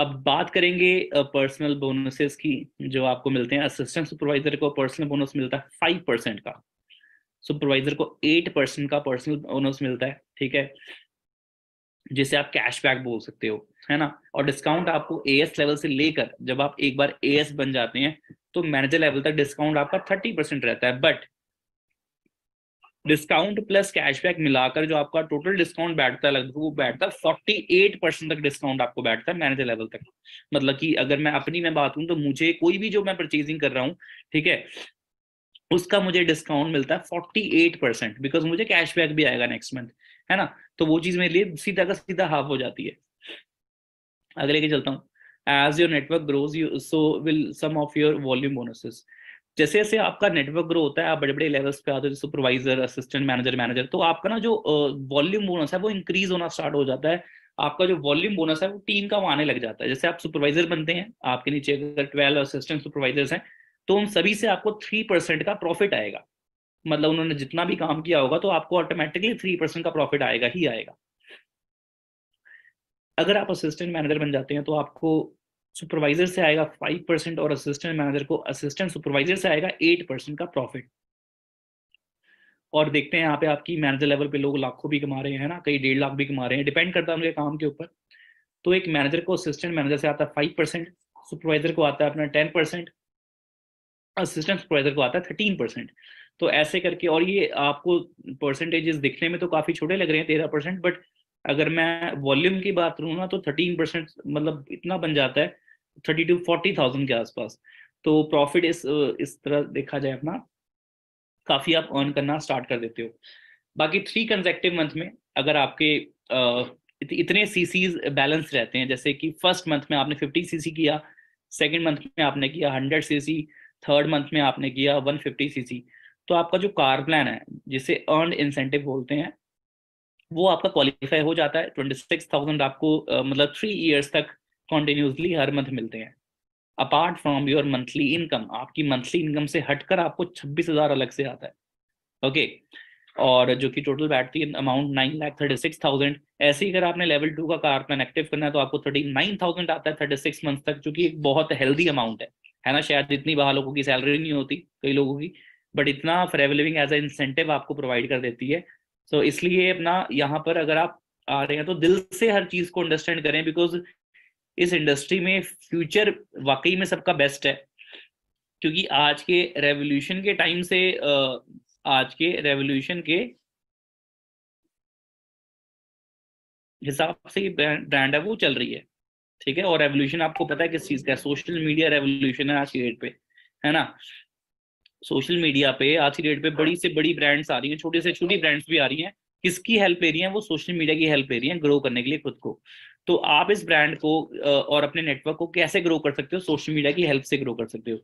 अब बात करेंगे पर्सनल बोनसेस की जो आपको मिलते हैं असिस्टेंट सुपरवाइजर को पर्सनल बोनस मिलता है फाइव परसेंट का सुपरवाइजर को एट परसेंट का पर्सनल बोनस मिलता है ठीक है जिसे आप कैशबैक बोल सकते हो है ना और डिस्काउंट आपको ए एस लेवल से लेकर जब आप एक बार ए एस बन जाते हैं तो मैनेजर लेवल तक डिस्काउंट आपका थर्टी परसेंट रहता है बट डिस्काउंट प्लस कैशबैक मिलाकर जो आपका टोटल डिस्काउंट बैठता है लगभग वो बैठता है फोर्टी एट परसेंट तक डिस्काउंट आपको बैठता है मैनेजर लेवल तक मतलब कि अगर मैं अपनी मैं बात हूं तो मुझे कोई भी जो मैं परचेजिंग कर रहा हूँ ठीक है उसका मुझे डिस्काउंट मिलता है फोर्टी एट परसेंट बिकॉज मुझे कैशबैक भी आएगा नेक्स्ट मंथ है ना तो वो चीज मेरे लिए सीधा का सीधा हाफ हो जाती है अगले लेके चलता हूँ as your network grows you so will some of your volume bonuses जैसे जैसे आपका नेटवर्क ग्रो होता है आप बड़े बड़े लेवल्स पे आते हो सुपरवाइजर असिस्टेंट मैनेजर मैनेजर तो आपका ना जो वॉल्यूम बोनस है वो इंक्रीज होना स्टार्ट हो जाता है आपका जो वॉल्यूम बोनस है वो टीम का वो आने लग जाता है जैसे आप सुपरवाइजर बनते हैं आपके नीचे अगर ट्वेल्व असिस्टेंट सुपरवाइजर्स हैं तो उन सभी से आपको थ्री परसेंट का प्रॉफिट आएगा मतलब उन्होंने जितना भी काम किया होगा तो आपको ऑटोमेटिकली थ्री परसेंट का प्रॉफिट आएगा ही आएगा अगर आप असिस्टेंट मैनेजर बन जाते हैं तो आपको सुपरवाइजर से आएगा फाइव परसेंट और असिस्टेंट मैनेजर को असिस्टेंट सुपरवाइजर से आएगा एट परसेंट का प्रॉफिट और देखते हैं यहाँ पे आपकी मैनेजर लेवल पे लोग लाखों भी कमा रहे हैं ना कई डेढ़ लाख भी कमा रहे हैं डिपेंड करता है उनके काम के ऊपर तो एक मैनेजर को असिस्टेंट मैनेजर से आता है फाइव परसेंट सुपरवाइजर को आता है अपना टेन परसेंट असिस्टेंट सुपरवाइजर को आता है थर्टीन परसेंट तो ऐसे करके और ये आपको परसेंटेजेस दिखने में तो काफी छोटे लग रहे हैं तेरह परसेंट बट अगर मैं वॉल्यूम की बात करूँ ना तो थर्टीन परसेंट मतलब इतना बन जाता है थर्टी टू फोर्टी थाउजेंड के आसपास तो प्रॉफिट इस इस तरह देखा जाए अपना काफी आप अर्न करना स्टार्ट कर देते हो बाकी थ्री कंजेक्टिव मंथ में अगर आपके इतने सी बैलेंस रहते हैं जैसे कि फर्स्ट मंथ में आपने फिफ्टी सीसी किया सेकेंड मंथ में आपने किया हंड्रेड सीसी थर्ड मंथ में आपने किया 150 सीसी तो आपका जो कार प्लान है जिसे अर्न इंसेंटिव बोलते हैं वो आपका क्वालिफाई हो जाता है ट्वेंटी सिक्स थाउजेंड आपको uh, मतलब थ्री ईयर्स तक कॉन्टिन्यूसली हर मंथ मिलते हैं apart from your monthly income आपकी मंथली इनकम से हटकर आपको छब्बीस हजार अलग से आता है ओके okay. और जो कि टोटल बैठती है amount nine lakh thirty six thousand ऐसे ही अगर आपने लेवल टू का कार प्लान एक्टिव करना है तो आपको थर्टी नाइन थाउजेंड आता है थर्टी सिक्स मंथ तक जो कि एक बहुत हेल्दी अमाउंट है है ना शायद इतनी बाहर लोगों की सैलरी नहीं होती कई लोगों की बट इतना Forever Living as a incentive आपको प्रोवाइड कर देती है सो so, इसलिए अपना यहाँ पर अगर आप आ रहे हैं तो दिल से हर चीज को अंडरस्टैंड करें बिकॉज इस इंडस्ट्री में फ्यूचर वाकई में सबका बेस्ट है क्योंकि आज के रेवोल्यूशन के टाइम से आज के रेवोल्यूशन के हिसाब से ब्रांड है वो चल रही है ठीक है और रेवोल्यूशन आपको पता है किस चीज का है सोशल मीडिया रेवोल्यूशन है आज की डेट पे है ना सोशल मीडिया पे आज की डेट पे बड़ी से बड़ी ब्रांड्स आ रही हैं छोटी से छोटी ब्रांड्स भी आ रही हैं किसकी हेल्प ले रही है वो सोशल मीडिया की हेल्प ले रही है ग्रो करने के लिए खुद को तो आप इस ब्रांड को और अपने नेटवर्क को कैसे ग्रो कर सकते हो सोशल मीडिया की हेल्प से ग्रो कर सकते हो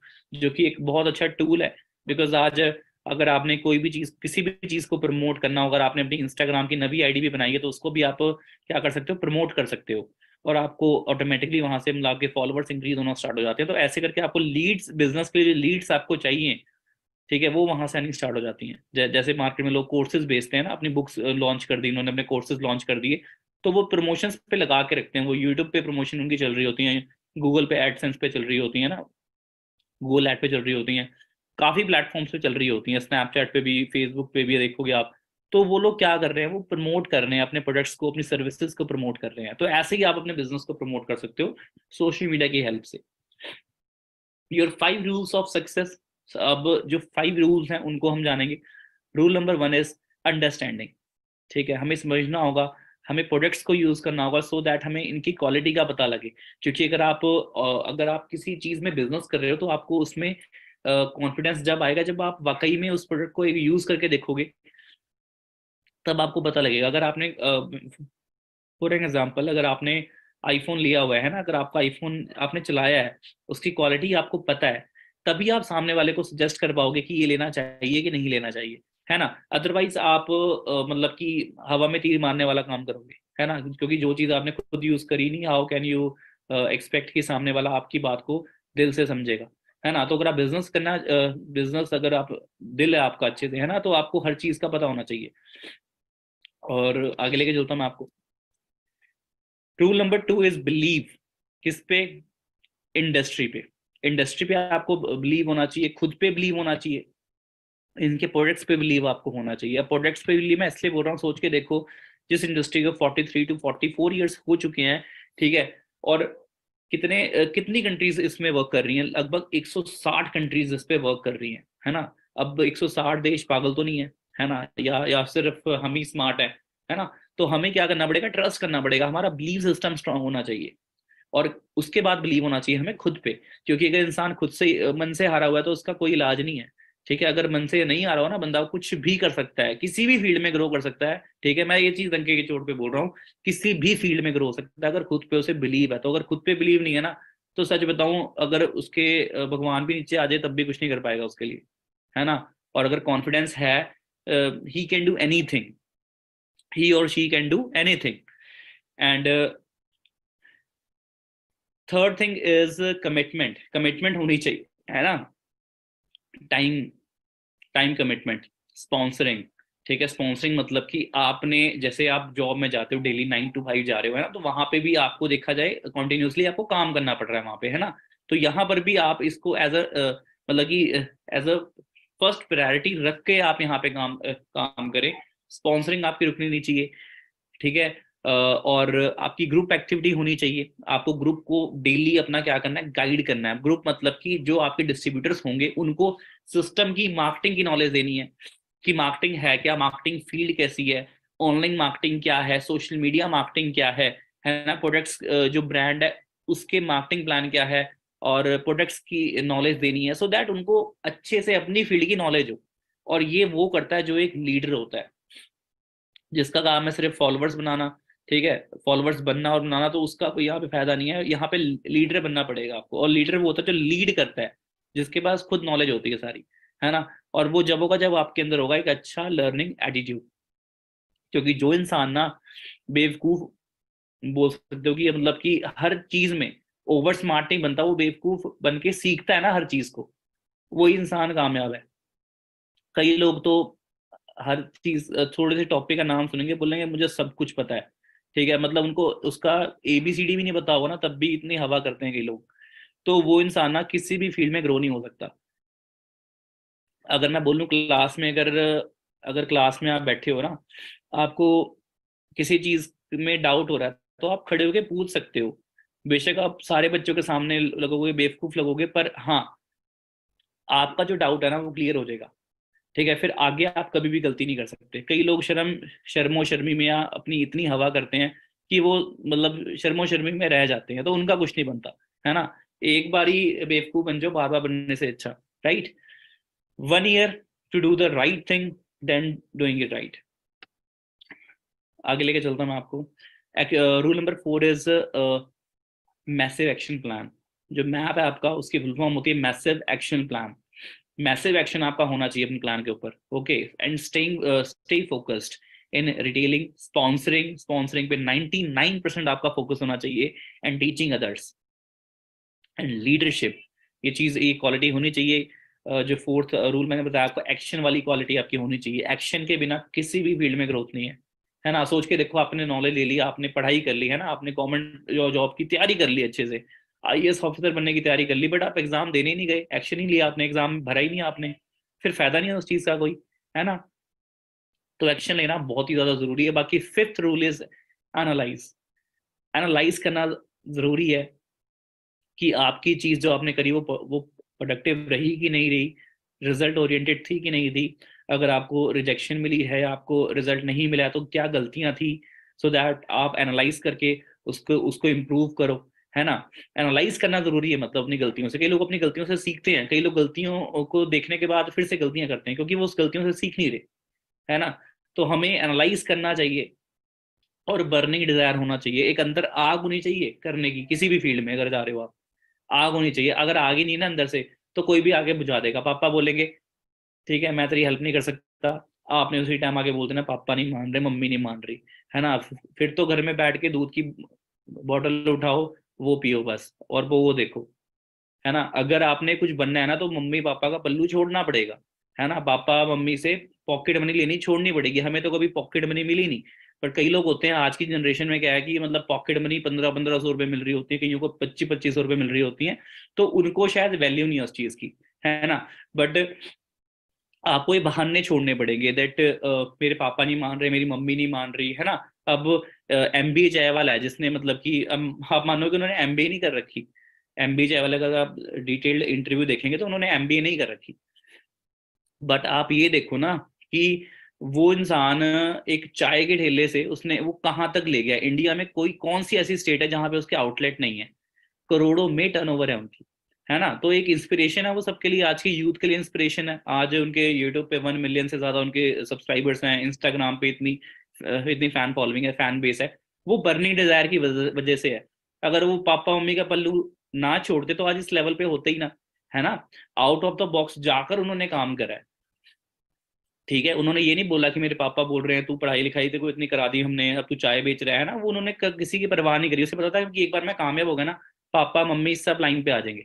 जो कि एक बहुत अच्छा टूल है बिकॉज आज अगर आपने कोई भी चीज किसी भी चीज को प्रमोट करना हो अगर आपने अपनी इंस्टाग्राम की नवी आईडी भी बनाई है तो उसको भी आप क्या कर सकते हो प्रमोट कर सकते हो और आपको ऑटोमेटिकली वहां से मतलब आपके फॉलोअर्स इंक्रीज होना स्टार्ट हो जाते हैं तो ऐसे करके आपको लीड्स बिजनेस के लिए लीड्स आपको चाहिए ठीक है वो वहां से आनी स्टार्ट हो जाती हैं जै, जैसे मार्केट में लोग कोर्सेज बेचते हैं ना अपनी बुक्स लॉन्च कर दी उन्होंने अपने कोर्सेज लॉन्च कर दिए तो वो प्रमोशन पे लगा के रखते हैं वो यूट्यूब पे प्रमोशन उनकी चल रही होती है गूगल पे एडसेंस पे चल रही होती है ना गूगल एड पे चल रही होती है काफ़ी प्लेटफॉर्म्स पे चल रही होती है स्नैपचैट पे भी फेसबुक पे भी देखोगे आप तो वो लोग क्या कर रहे हैं वो प्रमोट कर रहे हैं अपने प्रोडक्ट्स को अपनी सर्विसेज को प्रमोट कर रहे हैं तो ऐसे ही आप अपने बिजनेस को प्रमोट कर सकते हो सोशल मीडिया की हेल्प से your five rules of success अब जो फाइव रूल्स हैं उनको हम जानेंगे rule number one is understanding ठीक है हमें समझना होगा हमें प्रोडक्ट्स को यूज करना होगा सो दैट हमें इनकी क्वालिटी का पता लगे क्योंकि अगर आप अगर आप किसी चीज में बिजनेस कर रहे हो तो आपको उसमें कॉन्फिडेंस जब आएगा जब आप वाकई में उस प्रोडक्ट को यूज करके देखोगे तब आपको पता लगेगा अगर आपने फॉर एन एग्जाम्पल अगर आपने आईफोन लिया हुआ है ना अगर आपका आईफोन आपने चलाया है उसकी क्वालिटी आपको पता है तभी आप सामने वाले को सजेस्ट कर पाओगे कि ये लेना चाहिए कि नहीं लेना चाहिए है ना अदरवाइज आप मतलब कि हवा में तीर मारने वाला काम करोगे है ना क्योंकि जो चीज़ आपने खुद यूज़ करी नहीं हाउ कैन यू एक्सपेक्ट कि सामने वाला आपकी बात को दिल से समझेगा है ना तो अगर आप बिजनेस करना बिजनेस अगर आप दिल है आपका अच्छे से है ना तो आपको हर चीज का पता होना चाहिए और आगे लेके चलता हूं मैं आपको rule number two is believe किस पे इंडस्ट्री पे इंडस्ट्री पे आपको बिलीव होना चाहिए खुद पे बिलीव होना चाहिए इनके प्रोडक्ट्स पे बिलीव आपको होना चाहिए प्रोडक्ट्स पे बिलीव मैं इसलिए बोल रहा हूँ सोच के देखो जिस इंडस्ट्री को 43 टू 44 इयर्स हो चुके हैं ठीक है और कितने कितनी कंट्रीज इसमें वर्क कर रही हैं लगभग 160 कंट्रीज इस पे वर्क कर रही हैं है ना अब 160 देश पागल तो नहीं है है ना या या सिर्फ हम ही स्मार्ट है है ना तो हमें क्या करना पड़ेगा ट्रस्ट करना पड़ेगा हमारा बिलीव सिस्टम स्ट्रांग होना चाहिए और उसके बाद बिलीव होना चाहिए हमें खुद पे क्योंकि अगर इंसान खुद से मन से हारा हुआ है तो उसका कोई इलाज नहीं है ठीक है अगर मन से नहीं आ रहा हो ना बंदा कुछ भी कर सकता है किसी भी फील्ड में ग्रो कर सकता है ठीक है मैं ये चीज दंके की चोट पे बोल रहा हूँ किसी भी फील्ड में ग्रो हो सकता है अगर खुद पे उसे बिलीव है तो अगर खुद पे बिलीव नहीं है ना तो सच बताऊं अगर उसके भगवान भी नीचे आ जाए तब भी कुछ नहीं कर पाएगा उसके लिए है ना और अगर कॉन्फिडेंस है Uh, he can do anything he or she can do anything and uh, third thing is uh, commitment commitment honi chahiye hai na time time commitment sponsoring ठीक है स्पॉन्सरिंग मतलब कि आपने जैसे आप जॉब में जाते हो डेली नाइन टू फाइव जा रहे हो है ना तो वहां पे भी आपको देखा जाए कॉन्टिन्यूसली आपको काम करना पड़ रहा है वहां पे है ना तो यहाँ पर भी आप इसको एज अ uh, मतलब कि as uh, a first priority रख के आप यहाँ पे काम काम करें स्पॉन्सरिंग आपकी रुकनी नहीं चाहिए ठीक है और आपकी ग्रुप एक्टिविटी होनी चाहिए आपको ग्रुप को डेली अपना क्या करना है गाइड करना है ग्रुप मतलब कि जो आपके डिस्ट्रीब्यूटर्स होंगे उनको सिस्टम की मार्केटिंग की नॉलेज देनी है कि मार्केटिंग है क्या मार्केटिंग फील्ड कैसी है ऑनलाइन मार्केटिंग क्या है सोशल मीडिया मार्केटिंग क्या है है ना प्रोडक्ट्स जो ब्रांड है उसके मार्केटिंग प्लान क्या है और प्रोडक्ट्स की नॉलेज देनी है सो so दैट उनको अच्छे से अपनी फील्ड की नॉलेज हो और ये वो करता है जो एक लीडर होता है जिसका काम है सिर्फ फॉलोअर्स बनाना ठीक है फॉलोअर्स बनना और बनाना तो उसका कोई यहाँ पे फायदा नहीं है यहाँ पे लीडर बनना पड़ेगा आपको और लीडर वो होता है जो लीड करता है जिसके पास खुद नॉलेज होती है सारी है ना और वो जब होगा जब आपके अंदर होगा एक अच्छा लर्निंग एटीट्यूड क्योंकि जो इंसान ना बेवकूफ बोल सकते हो कि मतलब कि हर चीज में ओवर स्मार्ट नहीं बनता वो बेवकूफ बन के सीखता है ना हर चीज को वही इंसान कामयाब है कई लोग तो हर चीज थोड़े से टॉपिक का नाम सुनेंगे बोलेंगे मुझे सब कुछ पता है ठीक है मतलब उनको उसका एबीसीडी भी नहीं पता होगा ना तब भी इतनी हवा करते हैं कई लोग तो वो इंसान ना किसी भी फील्ड में ग्रो नहीं हो सकता अगर मैं बोलूँ क्लास में अगर अगर क्लास में आप बैठे हो ना आपको किसी चीज में डाउट हो रहा है तो आप खड़े होकर पूछ सकते हो बेशक आप सारे बच्चों के सामने लगोगे बेवकूफ लगोगे पर हाँ आपका जो डाउट है ना वो क्लियर हो जाएगा ठीक है फिर आगे आप कभी भी गलती नहीं कर सकते कई लोग शर्म शर्मो शर्मी में या अपनी इतनी हवा करते हैं कि वो मतलब शर्मो शर्मी में रह जाते हैं तो उनका कुछ नहीं बनता है ना एक बार ही बेवकूफ बन जाओ बार बार बनने से अच्छा right one year to do the right thing then doing it right आगे लेके चलता हूं मैं आपको rule number four is massive action plan जो मैप है आपका उसकी फुल फॉर्म होती है massive action plan massive action आपका होना चाहिए अपने प्लान के ऊपर okay and staying stay focused in retailing sponsoring sponsoring पे 99 परसेंट आपका फोकस होना चाहिए and teaching others and leadership ये चीज ये क्वालिटी होनी चाहिए uh, जो फोर्थ रूल मैंने बताया आपको एक्शन वाली क्वालिटी आपकी होनी चाहिए एक्शन के बिना किसी भी फील्ड में ग्रोथ नहीं है है ना सोच के देखो आपने नॉलेज ले लिया आपने पढ़ाई कर ली है ना आपने गवर्नमेंट जॉब की तैयारी कर ली अच्छे से आई ऑफिसर बनने की तैयारी कर ली बट आप एग्जाम देने नहीं गए एक्शन ही लिया आपने एग्जाम भरा ही नहीं आपने फिर फायदा नहीं है उस चीज का कोई है ना तो एक्शन लेना बहुत ही ज्यादा जरूरी है बाकी fifth rule is analyse analyse करना जरूरी है कि आपकी चीज जो आपने करी वो वो प्रोडक्टिव रही कि नहीं रही रिजल्ट ओरिएंटेड थी कि नहीं थी अगर आपको रिजेक्शन मिली है आपको रिजल्ट नहीं मिला तो क्या गलतियां थी सो so दैट आप एनालाइज करके उसको उसको इम्प्रूव करो है ना एनालाइज करना जरूरी है मतलब अपनी गलतियों से कई लोग अपनी गलतियों से सीखते हैं कई लोग गलतियों को देखने के बाद फिर से गलतियां करते हैं क्योंकि वो उस गलतियों से सीख नहीं रहे है ना तो हमें एनालाइज करना चाहिए और बर्निंग डिजायर होना चाहिए एक अंदर आग होनी चाहिए करने की किसी भी फील्ड में अगर जा रहे हो आप आग होनी चाहिए अगर आग ही नहीं ना अंदर से तो कोई भी आगे बुझा देगा पापा बोलेंगे ठीक है मैं तेरी हेल्प नहीं कर सकता आपने उसी टाइम आके बोल देना पापा नहीं मान रहे मम्मी नहीं मान रही है ना फिर तो घर में बैठ के दूध की बॉटल उठाओ वो पियो बस और वो वो देखो है ना अगर आपने कुछ बनना है ना तो मम्मी पापा का पल्लू छोड़ना पड़ेगा है ना पापा मम्मी से पॉकेट मनी लेनी छोड़नी पड़ेगी हमें तो कभी पॉकेट मनी मिली नहीं पर कई लोग होते हैं आज की जनरेशन में क्या है कि मतलब पॉकेट मनी पंद्रह पंद्रह सौ रुपए मिल रही होती है कईयों को पच्चीस पच्चीस सौ रुपए मिल रही होती है तो उनको शायद वैल्यू नहीं है उस चीज की है ना बट आपको ये बहाने छोड़ने पड़ेंगे दैट uh, मेरे पापा नहीं मान रहे मेरी मम्मी नहीं मान रही है ना अब एम बी जय वाला है जिसने मतलब कि आप कि उन्होंने एम बी नहीं कर रखी एम बी जय वाला का आप डिटेल्ड इंटरव्यू देखेंगे तो उन्होंने एम बी नहीं कर रखी बट आप ये देखो ना कि वो इंसान एक चाय के ठेले से उसने वो कहाँ तक ले गया इंडिया में कोई कौन सी ऐसी स्टेट है जहां पे उसके आउटलेट नहीं है करोड़ों में टर्नओवर है उनकी है ना तो एक इंस्पिरेशन है वो सबके लिए आज के यूथ के लिए इंस्पिरेशन है आज उनके यूट्यूब पे वन मिलियन से ज्यादा उनके सब्सक्राइबर्स हैं इंस्टाग्राम पे इतनी इतनी फैन फॉलोइंग है फैन बेस है वो बर्निंग डिजायर की वजह से है अगर वो पापा मम्मी का पल्लू ना छोड़ते तो आज इस लेवल पे होते ही ना है ना आउट ऑफ द बॉक्स जाकर उन्होंने काम करा है ठीक है उन्होंने ये नहीं बोला कि मेरे पापा बोल रहे हैं तू पढ़ाई लिखाई तेरे को इतनी करा दी हमने अब तू चाय बेच रहा है ना वो उन्होंने किसी की परवाह नहीं करी उसे पता था कि एक बार मैं कामयाब हो गया ना पापा मम्मी सब लाइन पे आ जाएंगे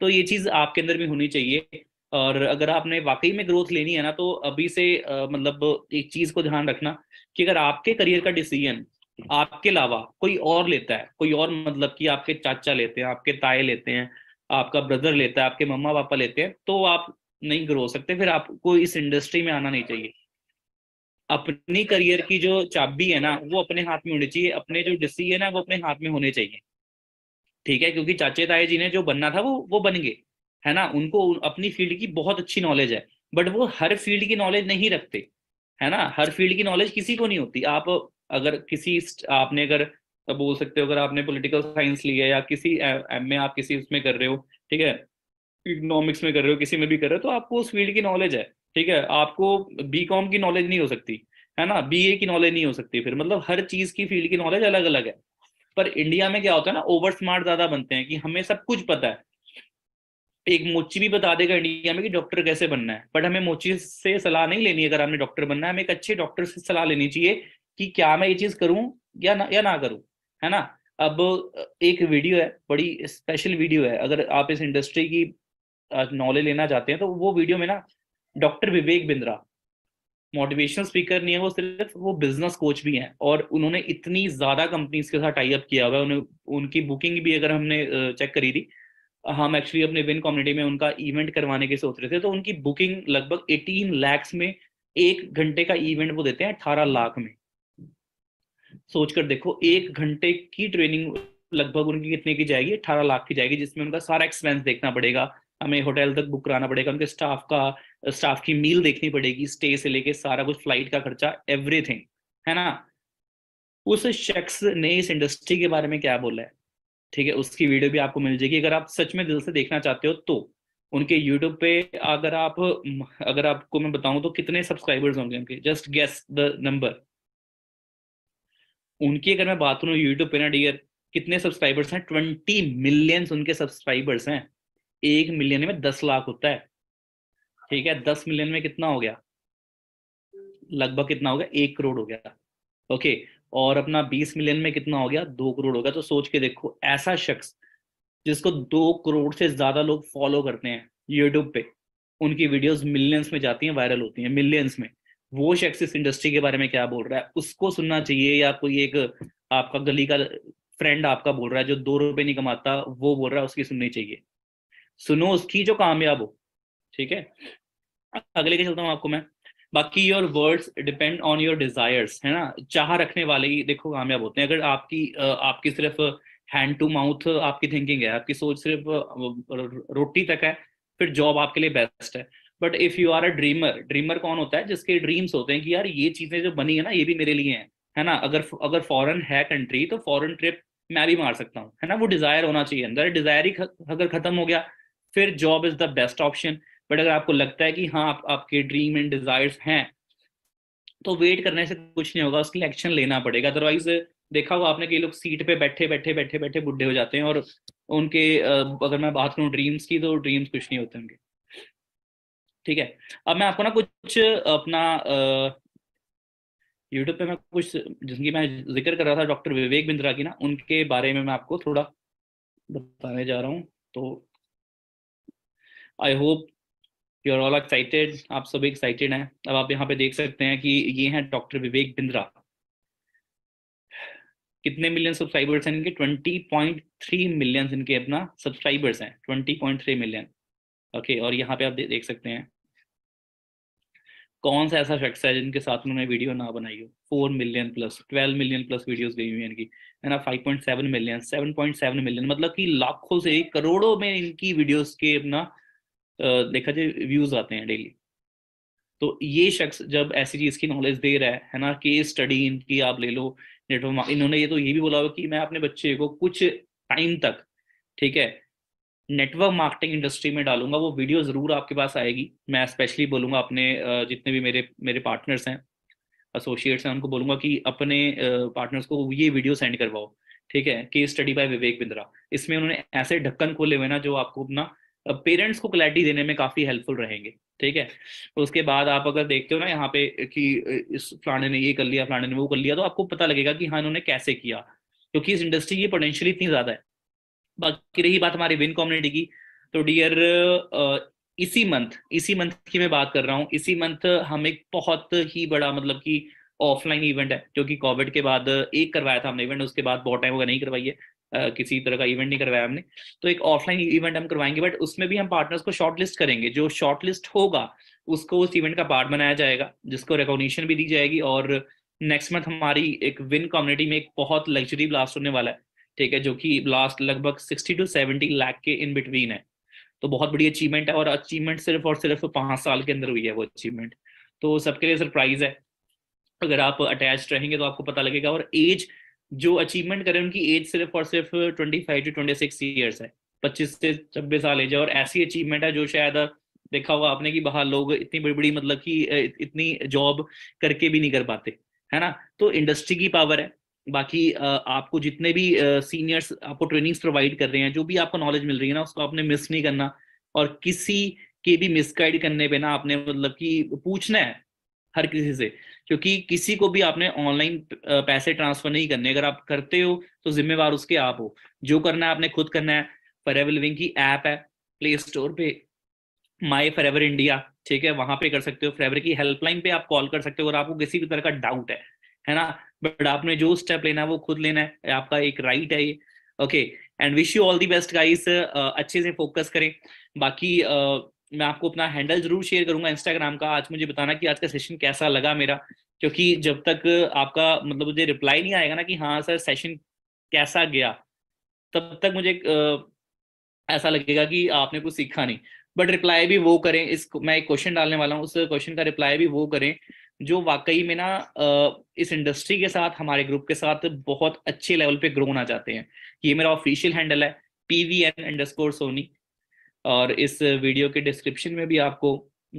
तो ये चीज आपके अंदर भी होनी चाहिए और अगर आपने वाकई में ग्रोथ लेनी है ना तो अभी से मतलब एक चीज को ध्यान रखना कि अगर आपके करियर का डिसीजन आपके अलावा कोई और लेता है कोई और मतलब कि आपके चाचा लेते हैं आपके ताए लेते हैं आपका ब्रदर लेता है आपके मम्मा पापा लेते हैं तो आप नहीं ग्रो हो सकते फिर आपको इस इंडस्ट्री में आना नहीं चाहिए अपनी करियर की जो चाबी है ना वो अपने हाथ में होनी चाहिए अपने जो डिसीजन है वो अपने हाथ में होने चाहिए ठीक है क्योंकि चाचे ताए जी ने जो बनना था वो वो बन गए है ना उनको अपनी फील्ड की बहुत अच्छी नॉलेज है बट वो हर फील्ड की नॉलेज नहीं रखते है ना हर फील्ड की नॉलेज किसी को नहीं होती आप अगर किसी आपने अगर बोल सकते हो अगर आपने पॉलिटिकल साइंस लिया या किसी एम में आप किसी उसमें कर रहे हो ठीक है इकोनॉमिक्स में कर रहे हो किसी में भी कर रहे हो तो आपको उस फील्ड की नॉलेज है ठीक है आपको बी कॉम की नॉलेज नहीं हो सकती है ना बी ए की नॉलेज नहीं हो सकती फिर मतलब हर चीज की फील्ड की नॉलेज अलग अलग है पर इंडिया में क्या होता है ना ओवर स्मार्ट ज्यादा बनते हैं कि हमें सब कुछ पता है एक मोची भी बता देगा इंडिया में कि डॉक्टर कैसे बनना है बट हमें मोची से सलाह नहीं लेनी अगर हमें डॉक्टर बनना है हमें एक अच्छे डॉक्टर से सलाह लेनी चाहिए कि क्या मैं ये चीज करूं या ना या ना करूं है ना अब एक वीडियो है बड़ी स्पेशल वीडियो है अगर आप इस इंडस्ट्री की नॉलेज लेना चाहते हैं तो वो वीडियो में ना doctor Vivek Bindra motivational speaker नहीं है वो सिर्फ वो बिजनेस कोच भी हैं और उन्होंने इतनी ज्यादा कंपनीज के साथ टाई अप किया हुआ है उन्हें उनकी बुकिंग भी अगर हमने चेक करी थी हम एक्चुअली अपने विन कम्युनिटी में उनका इवेंट करवाने के सोच रहे थे तो उनकी बुकिंग लगभग 18 लैक्स में एक घंटे का इवेंट वो देते हैं अठारह लाख में सोचकर देखो एक घंटे की ट्रेनिंग लगभग उनकी कितने की जाएगी अठारह लाख की जाएगी जिसमें उनका सारा एक्सपेंस देखना पड़ेगा हमें होटल तक बुक कराना पड़ेगा उनके स्टाफ का स्टाफ की मील देखनी पड़ेगी स्टे से लेके सारा कुछ फ्लाइट का खर्चा एवरीथिंग है ना उस शख्स ने इस इंडस्ट्री के बारे में क्या बोला है ठीक है उसकी वीडियो भी आपको मिल जाएगी अगर आप सच में दिल से देखना चाहते हो तो उनके यूट्यूब पे अगर आप अगर आपको मैं बताऊं तो कितने सब्सक्राइबर्स होंगे उनके जस्ट गेस द नंबर उनकी अगर मैं बात करूं यूट्यूब पे ना डियर कितने सब्सक्राइबर्स हैं ट्वेंटी मिलियंस उनके सब्सक्राइबर्स हैं एक मिलियन में दस लाख होता है ठीक है दस मिलियन में कितना हो गया लगभग कितना हो गया एक करोड़ हो गया ओके और अपना बीस मिलियन में कितना हो गया दो करोड़ हो गया तो सोच के देखो ऐसा शख्स जिसको दो करोड़ से ज्यादा लोग फॉलो करते हैं यूट्यूब पे उनकी वीडियोस मिलियंस में जाती हैं वायरल होती हैं मिलियंस में वो शख्स इस इंडस्ट्री के बारे में क्या बोल रहा है उसको सुनना चाहिए या कोई एक आपका गली का फ्रेंड आपका बोल रहा है जो दो रुपए नहीं कमाता वो बोल रहा है उसकी सुननी चाहिए सुनो उसकी जो कामयाब हो ठीक है अगले के चलता हूँ आपको मैं बाकी your words depend on your desires है ना चाह रखने वाले ही देखो कामयाब होते हैं अगर आपकी आपकी सिर्फ हैंड टू माउथ आपकी थिंकिंग है आपकी सोच सिर्फ रोटी तक है फिर जॉब आपके लिए बेस्ट है but if you are a dreamer dreamer कौन होता है जिसके ड्रीम्स होते हैं कि यार ये चीजें जो बनी है ना ये भी मेरे लिए है है ना अगर अगर फॉरेन है कंट्री तो फॉरेन ट्रिप मैं भी मार सकता हूँ है ना वो डिजायर होना चाहिए अंदर डिजायर ही अगर खत्म हो गया फिर job is the best option but अगर आपको लगता है कि हाँ आप, आपके ड्रीम एंड डिजायर्स हैं तो वेट करने से कुछ नहीं होगा उसके लिए एक्शन लेना पड़ेगा अदरवाइज देखा होगा आपने कई लोग सीट पे बैठे बैठे बैठे बैठे बुढ़े हो जाते हैं और उनके अगर मैं बात करूँ ड्रीम्स की तो ड्रीम्स कुछ नहीं होते उनके ठीक है अब मैं आपको ना कुछ अपना यूट्यूब पे मैं कुछ जिनकी मैं जिक्र कर रहा था डॉक्टर विवेक बिंद्रा की ना उनके बारे में मैं आपको थोड़ा बताने जा रहा हूँ तो I hope you're all excited आप सभी एक्साइटेड हैं अब आप यहाँ पे देख सकते हैं कि ये हैं डॉक्टर विवेक बिंद्रा कितने मिलियन सब्सक्राइबर्स हैं इनके 20.3 मिलियन इनके अपना सब्सक्राइबर्स हैं 20.3 मिलियन ओके और यहाँ पे आप देख सकते हैं कौन सा ऐसा शख्स है जिनके साथ उन्होंने वीडियो ना बनाई हो four million plus twelve million plus videos गई हुई है इनकी है ना five point seven million seven point seven million मतलब कि लाखों से करोड़ों में इनकी वीडियोस के अपना देखा जाए व्यूज आते हैं डेली तो ये शख्स जब ऐसी चीज की नॉलेज दे रहा है है ना कि स्टडी इनकी आप ले लो नेटवर्क इन्होंने ये तो ये भी बोला हुआ कि मैं अपने बच्चे को कुछ टाइम तक ठीक है नेटवर्क मार्केटिंग इंडस्ट्री में डालूंगा वो वीडियो जरूर आपके पास आएगी मैं स्पेशली बोलूंगा अपने जितने भी मेरे मेरे पार्टनर्स हैं एसोसिएट्स हैं उनको बोलूंगा कि अपने पार्टनर्स को ये वीडियो सेंड करवाओ ठीक है case study by Vivek Bindra इसमें उन्होंने ऐसे ढक्कन खोले हुए ना जो आपको अपना पेरेंट्स को क्लैरिटी देने में काफी हेल्पफुल रहेंगे ठीक है तो उसके बाद आप अगर देखते हो ना यहाँ पे कि इस फ्लाने ने ये कर लिया फ्लाने ने वो कर लिया तो आपको पता लगेगा कि हाँ इन्होंने कैसे किया क्योंकि इस इंडस्ट्री की पोटेंशियल इतनी ज्यादा है बाकी रही बात हमारी विन कम्युनिटी की तो डियर इसी मंथ इसी मंथ की मैं बात कर रहा हूँ इसी मंथ हम एक बहुत ही बड़ा मतलब कि ऑफलाइन इवेंट है जो कि कोविड के बाद एक करवाया था हमने इवेंट उसके बाद बहुत टाइम होगा नहीं करवाई है किसी तरह का इवेंट नहीं करवाया हमने तो एक ऑफलाइन इवेंट हम करवाएंगे बट उसमें भी हम पार्टनर्स को शॉर्टलिस्ट करेंगे जो शॉर्टलिस्ट होगा उसको उस इवेंट का पार्ट बनाया जाएगा जिसको रिकॉग्निशन भी दी जाएगी और नेक्स्ट मंथ हमारी एक विन कम्युनिटी में एक बहुत लग्जरी ब्लास्ट होने वाला है ठीक है जो कि ब्लास्ट लगभग सिक्सटी टू सेवेंटी लाख के इन बिटवीन है तो बहुत बड़ी अचीवमेंट है और अचीवमेंट सिर्फ और सिर्फ पांच साल के अंदर हुई है वो अचीवमेंट तो सबके लिए सरप्राइज है अगर आप अटैच रहेंगे तो आपको पता लगेगा और एज जो अचीवमेंट करें उनकी एज सिर्फ और सिर्फ twenty five to twenty six years है पच्चीस से छब्बीस साल एज है और ऐसी अचीवमेंट है जो शायद देखा होगा आपने कि बाहर लोग इतनी बड़ी बड़ी मतलब कि इतनी जॉब करके भी नहीं कर पाते है ना तो इंडस्ट्री की पावर है बाकी आपको जितने भी सीनियर्स आपको ट्रेनिंग्स प्रोवाइड कर रहे हैं जो भी आपको नॉलेज मिल रही है ना उसको आपने मिस नहीं करना और किसी के भी मिसगाइड करने पे ना आपने मतलब कि पूछना है हर किसी से क्योंकि किसी को भी आपने ऑनलाइन पैसे ट्रांसफर नहीं करने अगर आप करते हो तो जिम्मेवार उसके आप हो जो करना है आपने खुद करना है फरेवर लिविंग की ऐप है प्ले स्टोर पे माई फरेवर इंडिया ठीक है वहां पे कर सकते हो फरेवर की हेल्पलाइन पे आप कॉल कर सकते हो अगर आपको किसी भी तरह का डाउट है है ना बट आपने जो स्टेप लेना है वो खुद लेना है आपका एक राइट है ये okay and wish you all the best guys अच्छे से फोकस करें बाकी uh, मैं आपको अपना हैंडल जरूर शेयर करूंगा इंस्टाग्राम का आज मुझे बताना कि आज का सेशन कैसा लगा मेरा क्योंकि जब तक आपका मतलब मुझे रिप्लाई नहीं आएगा ना कि हाँ सर सेशन कैसा गया तब तक मुझे ऐसा लगेगा कि आपने कुछ सीखा नहीं बट रिप्लाई भी वो करें इस मैं एक क्वेश्चन डालने वाला हूँ उस क्वेश्चन का रिप्लाई भी वो करें जो वाकई में ना इस इंडस्ट्री के साथ हमारे ग्रुप के साथ बहुत अच्छे लेवल पे ग्रो होना चाहते हैं ये मेरा ऑफिशियल हैंडल है P V N underscore Soni और इस वीडियो के डिस्क्रिप्शन में भी आपको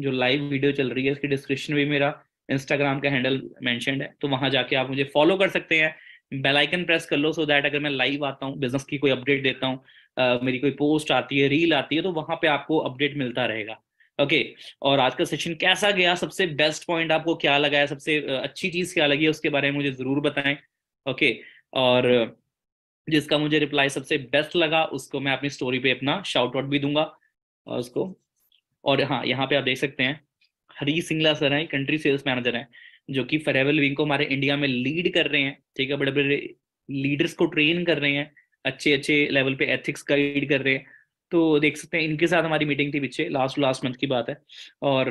जो लाइव वीडियो चल रही है इसके डिस्क्रिप्शन में मेरा इंस्टाग्राम का हैंडल मैंशन है तो वहां जाके आप मुझे फॉलो कर सकते हैं बेल आइकन प्रेस कर लो सो दैट अगर मैं लाइव आता हूँ बिजनेस की कोई अपडेट देता हूँ मेरी कोई पोस्ट आती है रील आती है तो वहां पे आपको अपडेट मिलता रहेगा ओके okay, और आज का सेशन कैसा गया सबसे बेस्ट पॉइंट आपको क्या लगा है सबसे अच्छी चीज क्या लगी है उसके बारे में मुझे जरूर बताएं ओके okay, और जिसका मुझे रिप्लाई सबसे बेस्ट लगा उसको मैं अपनी स्टोरी पे अपना शाउट आउट भी दूंगा और उसको और हाँ यहाँ पे आप देख सकते हैं हरी सिंगला सर है कंट्री सेल्स मैनेजर है जो कि फरेवल विंग को हमारे इंडिया में लीड कर रहे हैं ठीक है बड़े बड़े लीडर्स को ट्रेन कर रहे हैं अच्छे अच्छे लेवल पे एथिक्स गाइड कर रहे हैं तो देख सकते हैं इनके साथ हमारी मीटिंग थी पीछे लास्ट लास्ट मंथ की बात है और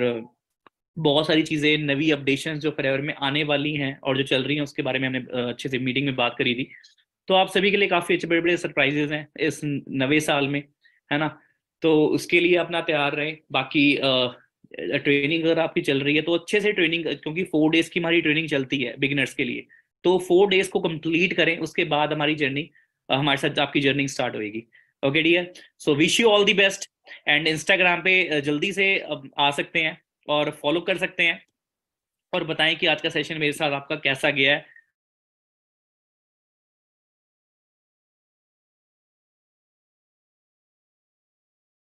बहुत सारी चीज़ें नवी अपडेशन जो फरेवर में आने वाली हैं और जो चल रही हैं उसके बारे में हमने अच्छे से मीटिंग में बात करी थी तो आप सभी के लिए काफ़ी अच्छे बड़े बड़े सरप्राइजेस हैं इस नवे साल में है ना तो उसके लिए अपना तैयार रहे बाकी ट्रेनिंग अगर आपकी चल रही है तो अच्छे से ट्रेनिंग क्योंकि फोर डेज की हमारी ट्रेनिंग चलती है बिगिनर्स के लिए तो फोर डेज को कंप्लीट करें उसके बाद हमारी जर्नी हमारे साथ आपकी जर्नी स्टार्ट होगी okay dear so wish you all the best and Instagram पे जल्दी से आ सकते हैं और फॉलो कर सकते हैं और बताएं कि आज का सेशन मेरे साथ आपका कैसा गया है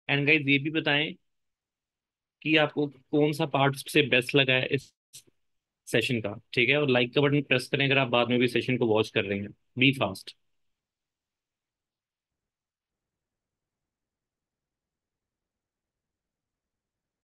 एंड गाइज ये भी बताएं कि आपको कौन सा पार्ट से बेस्ट लगा है इस सेशन का ठीक है और लाइक का बटन प्रेस करें अगर आप बाद में भी सेशन को वॉच कर रहे हैं बी फास्ट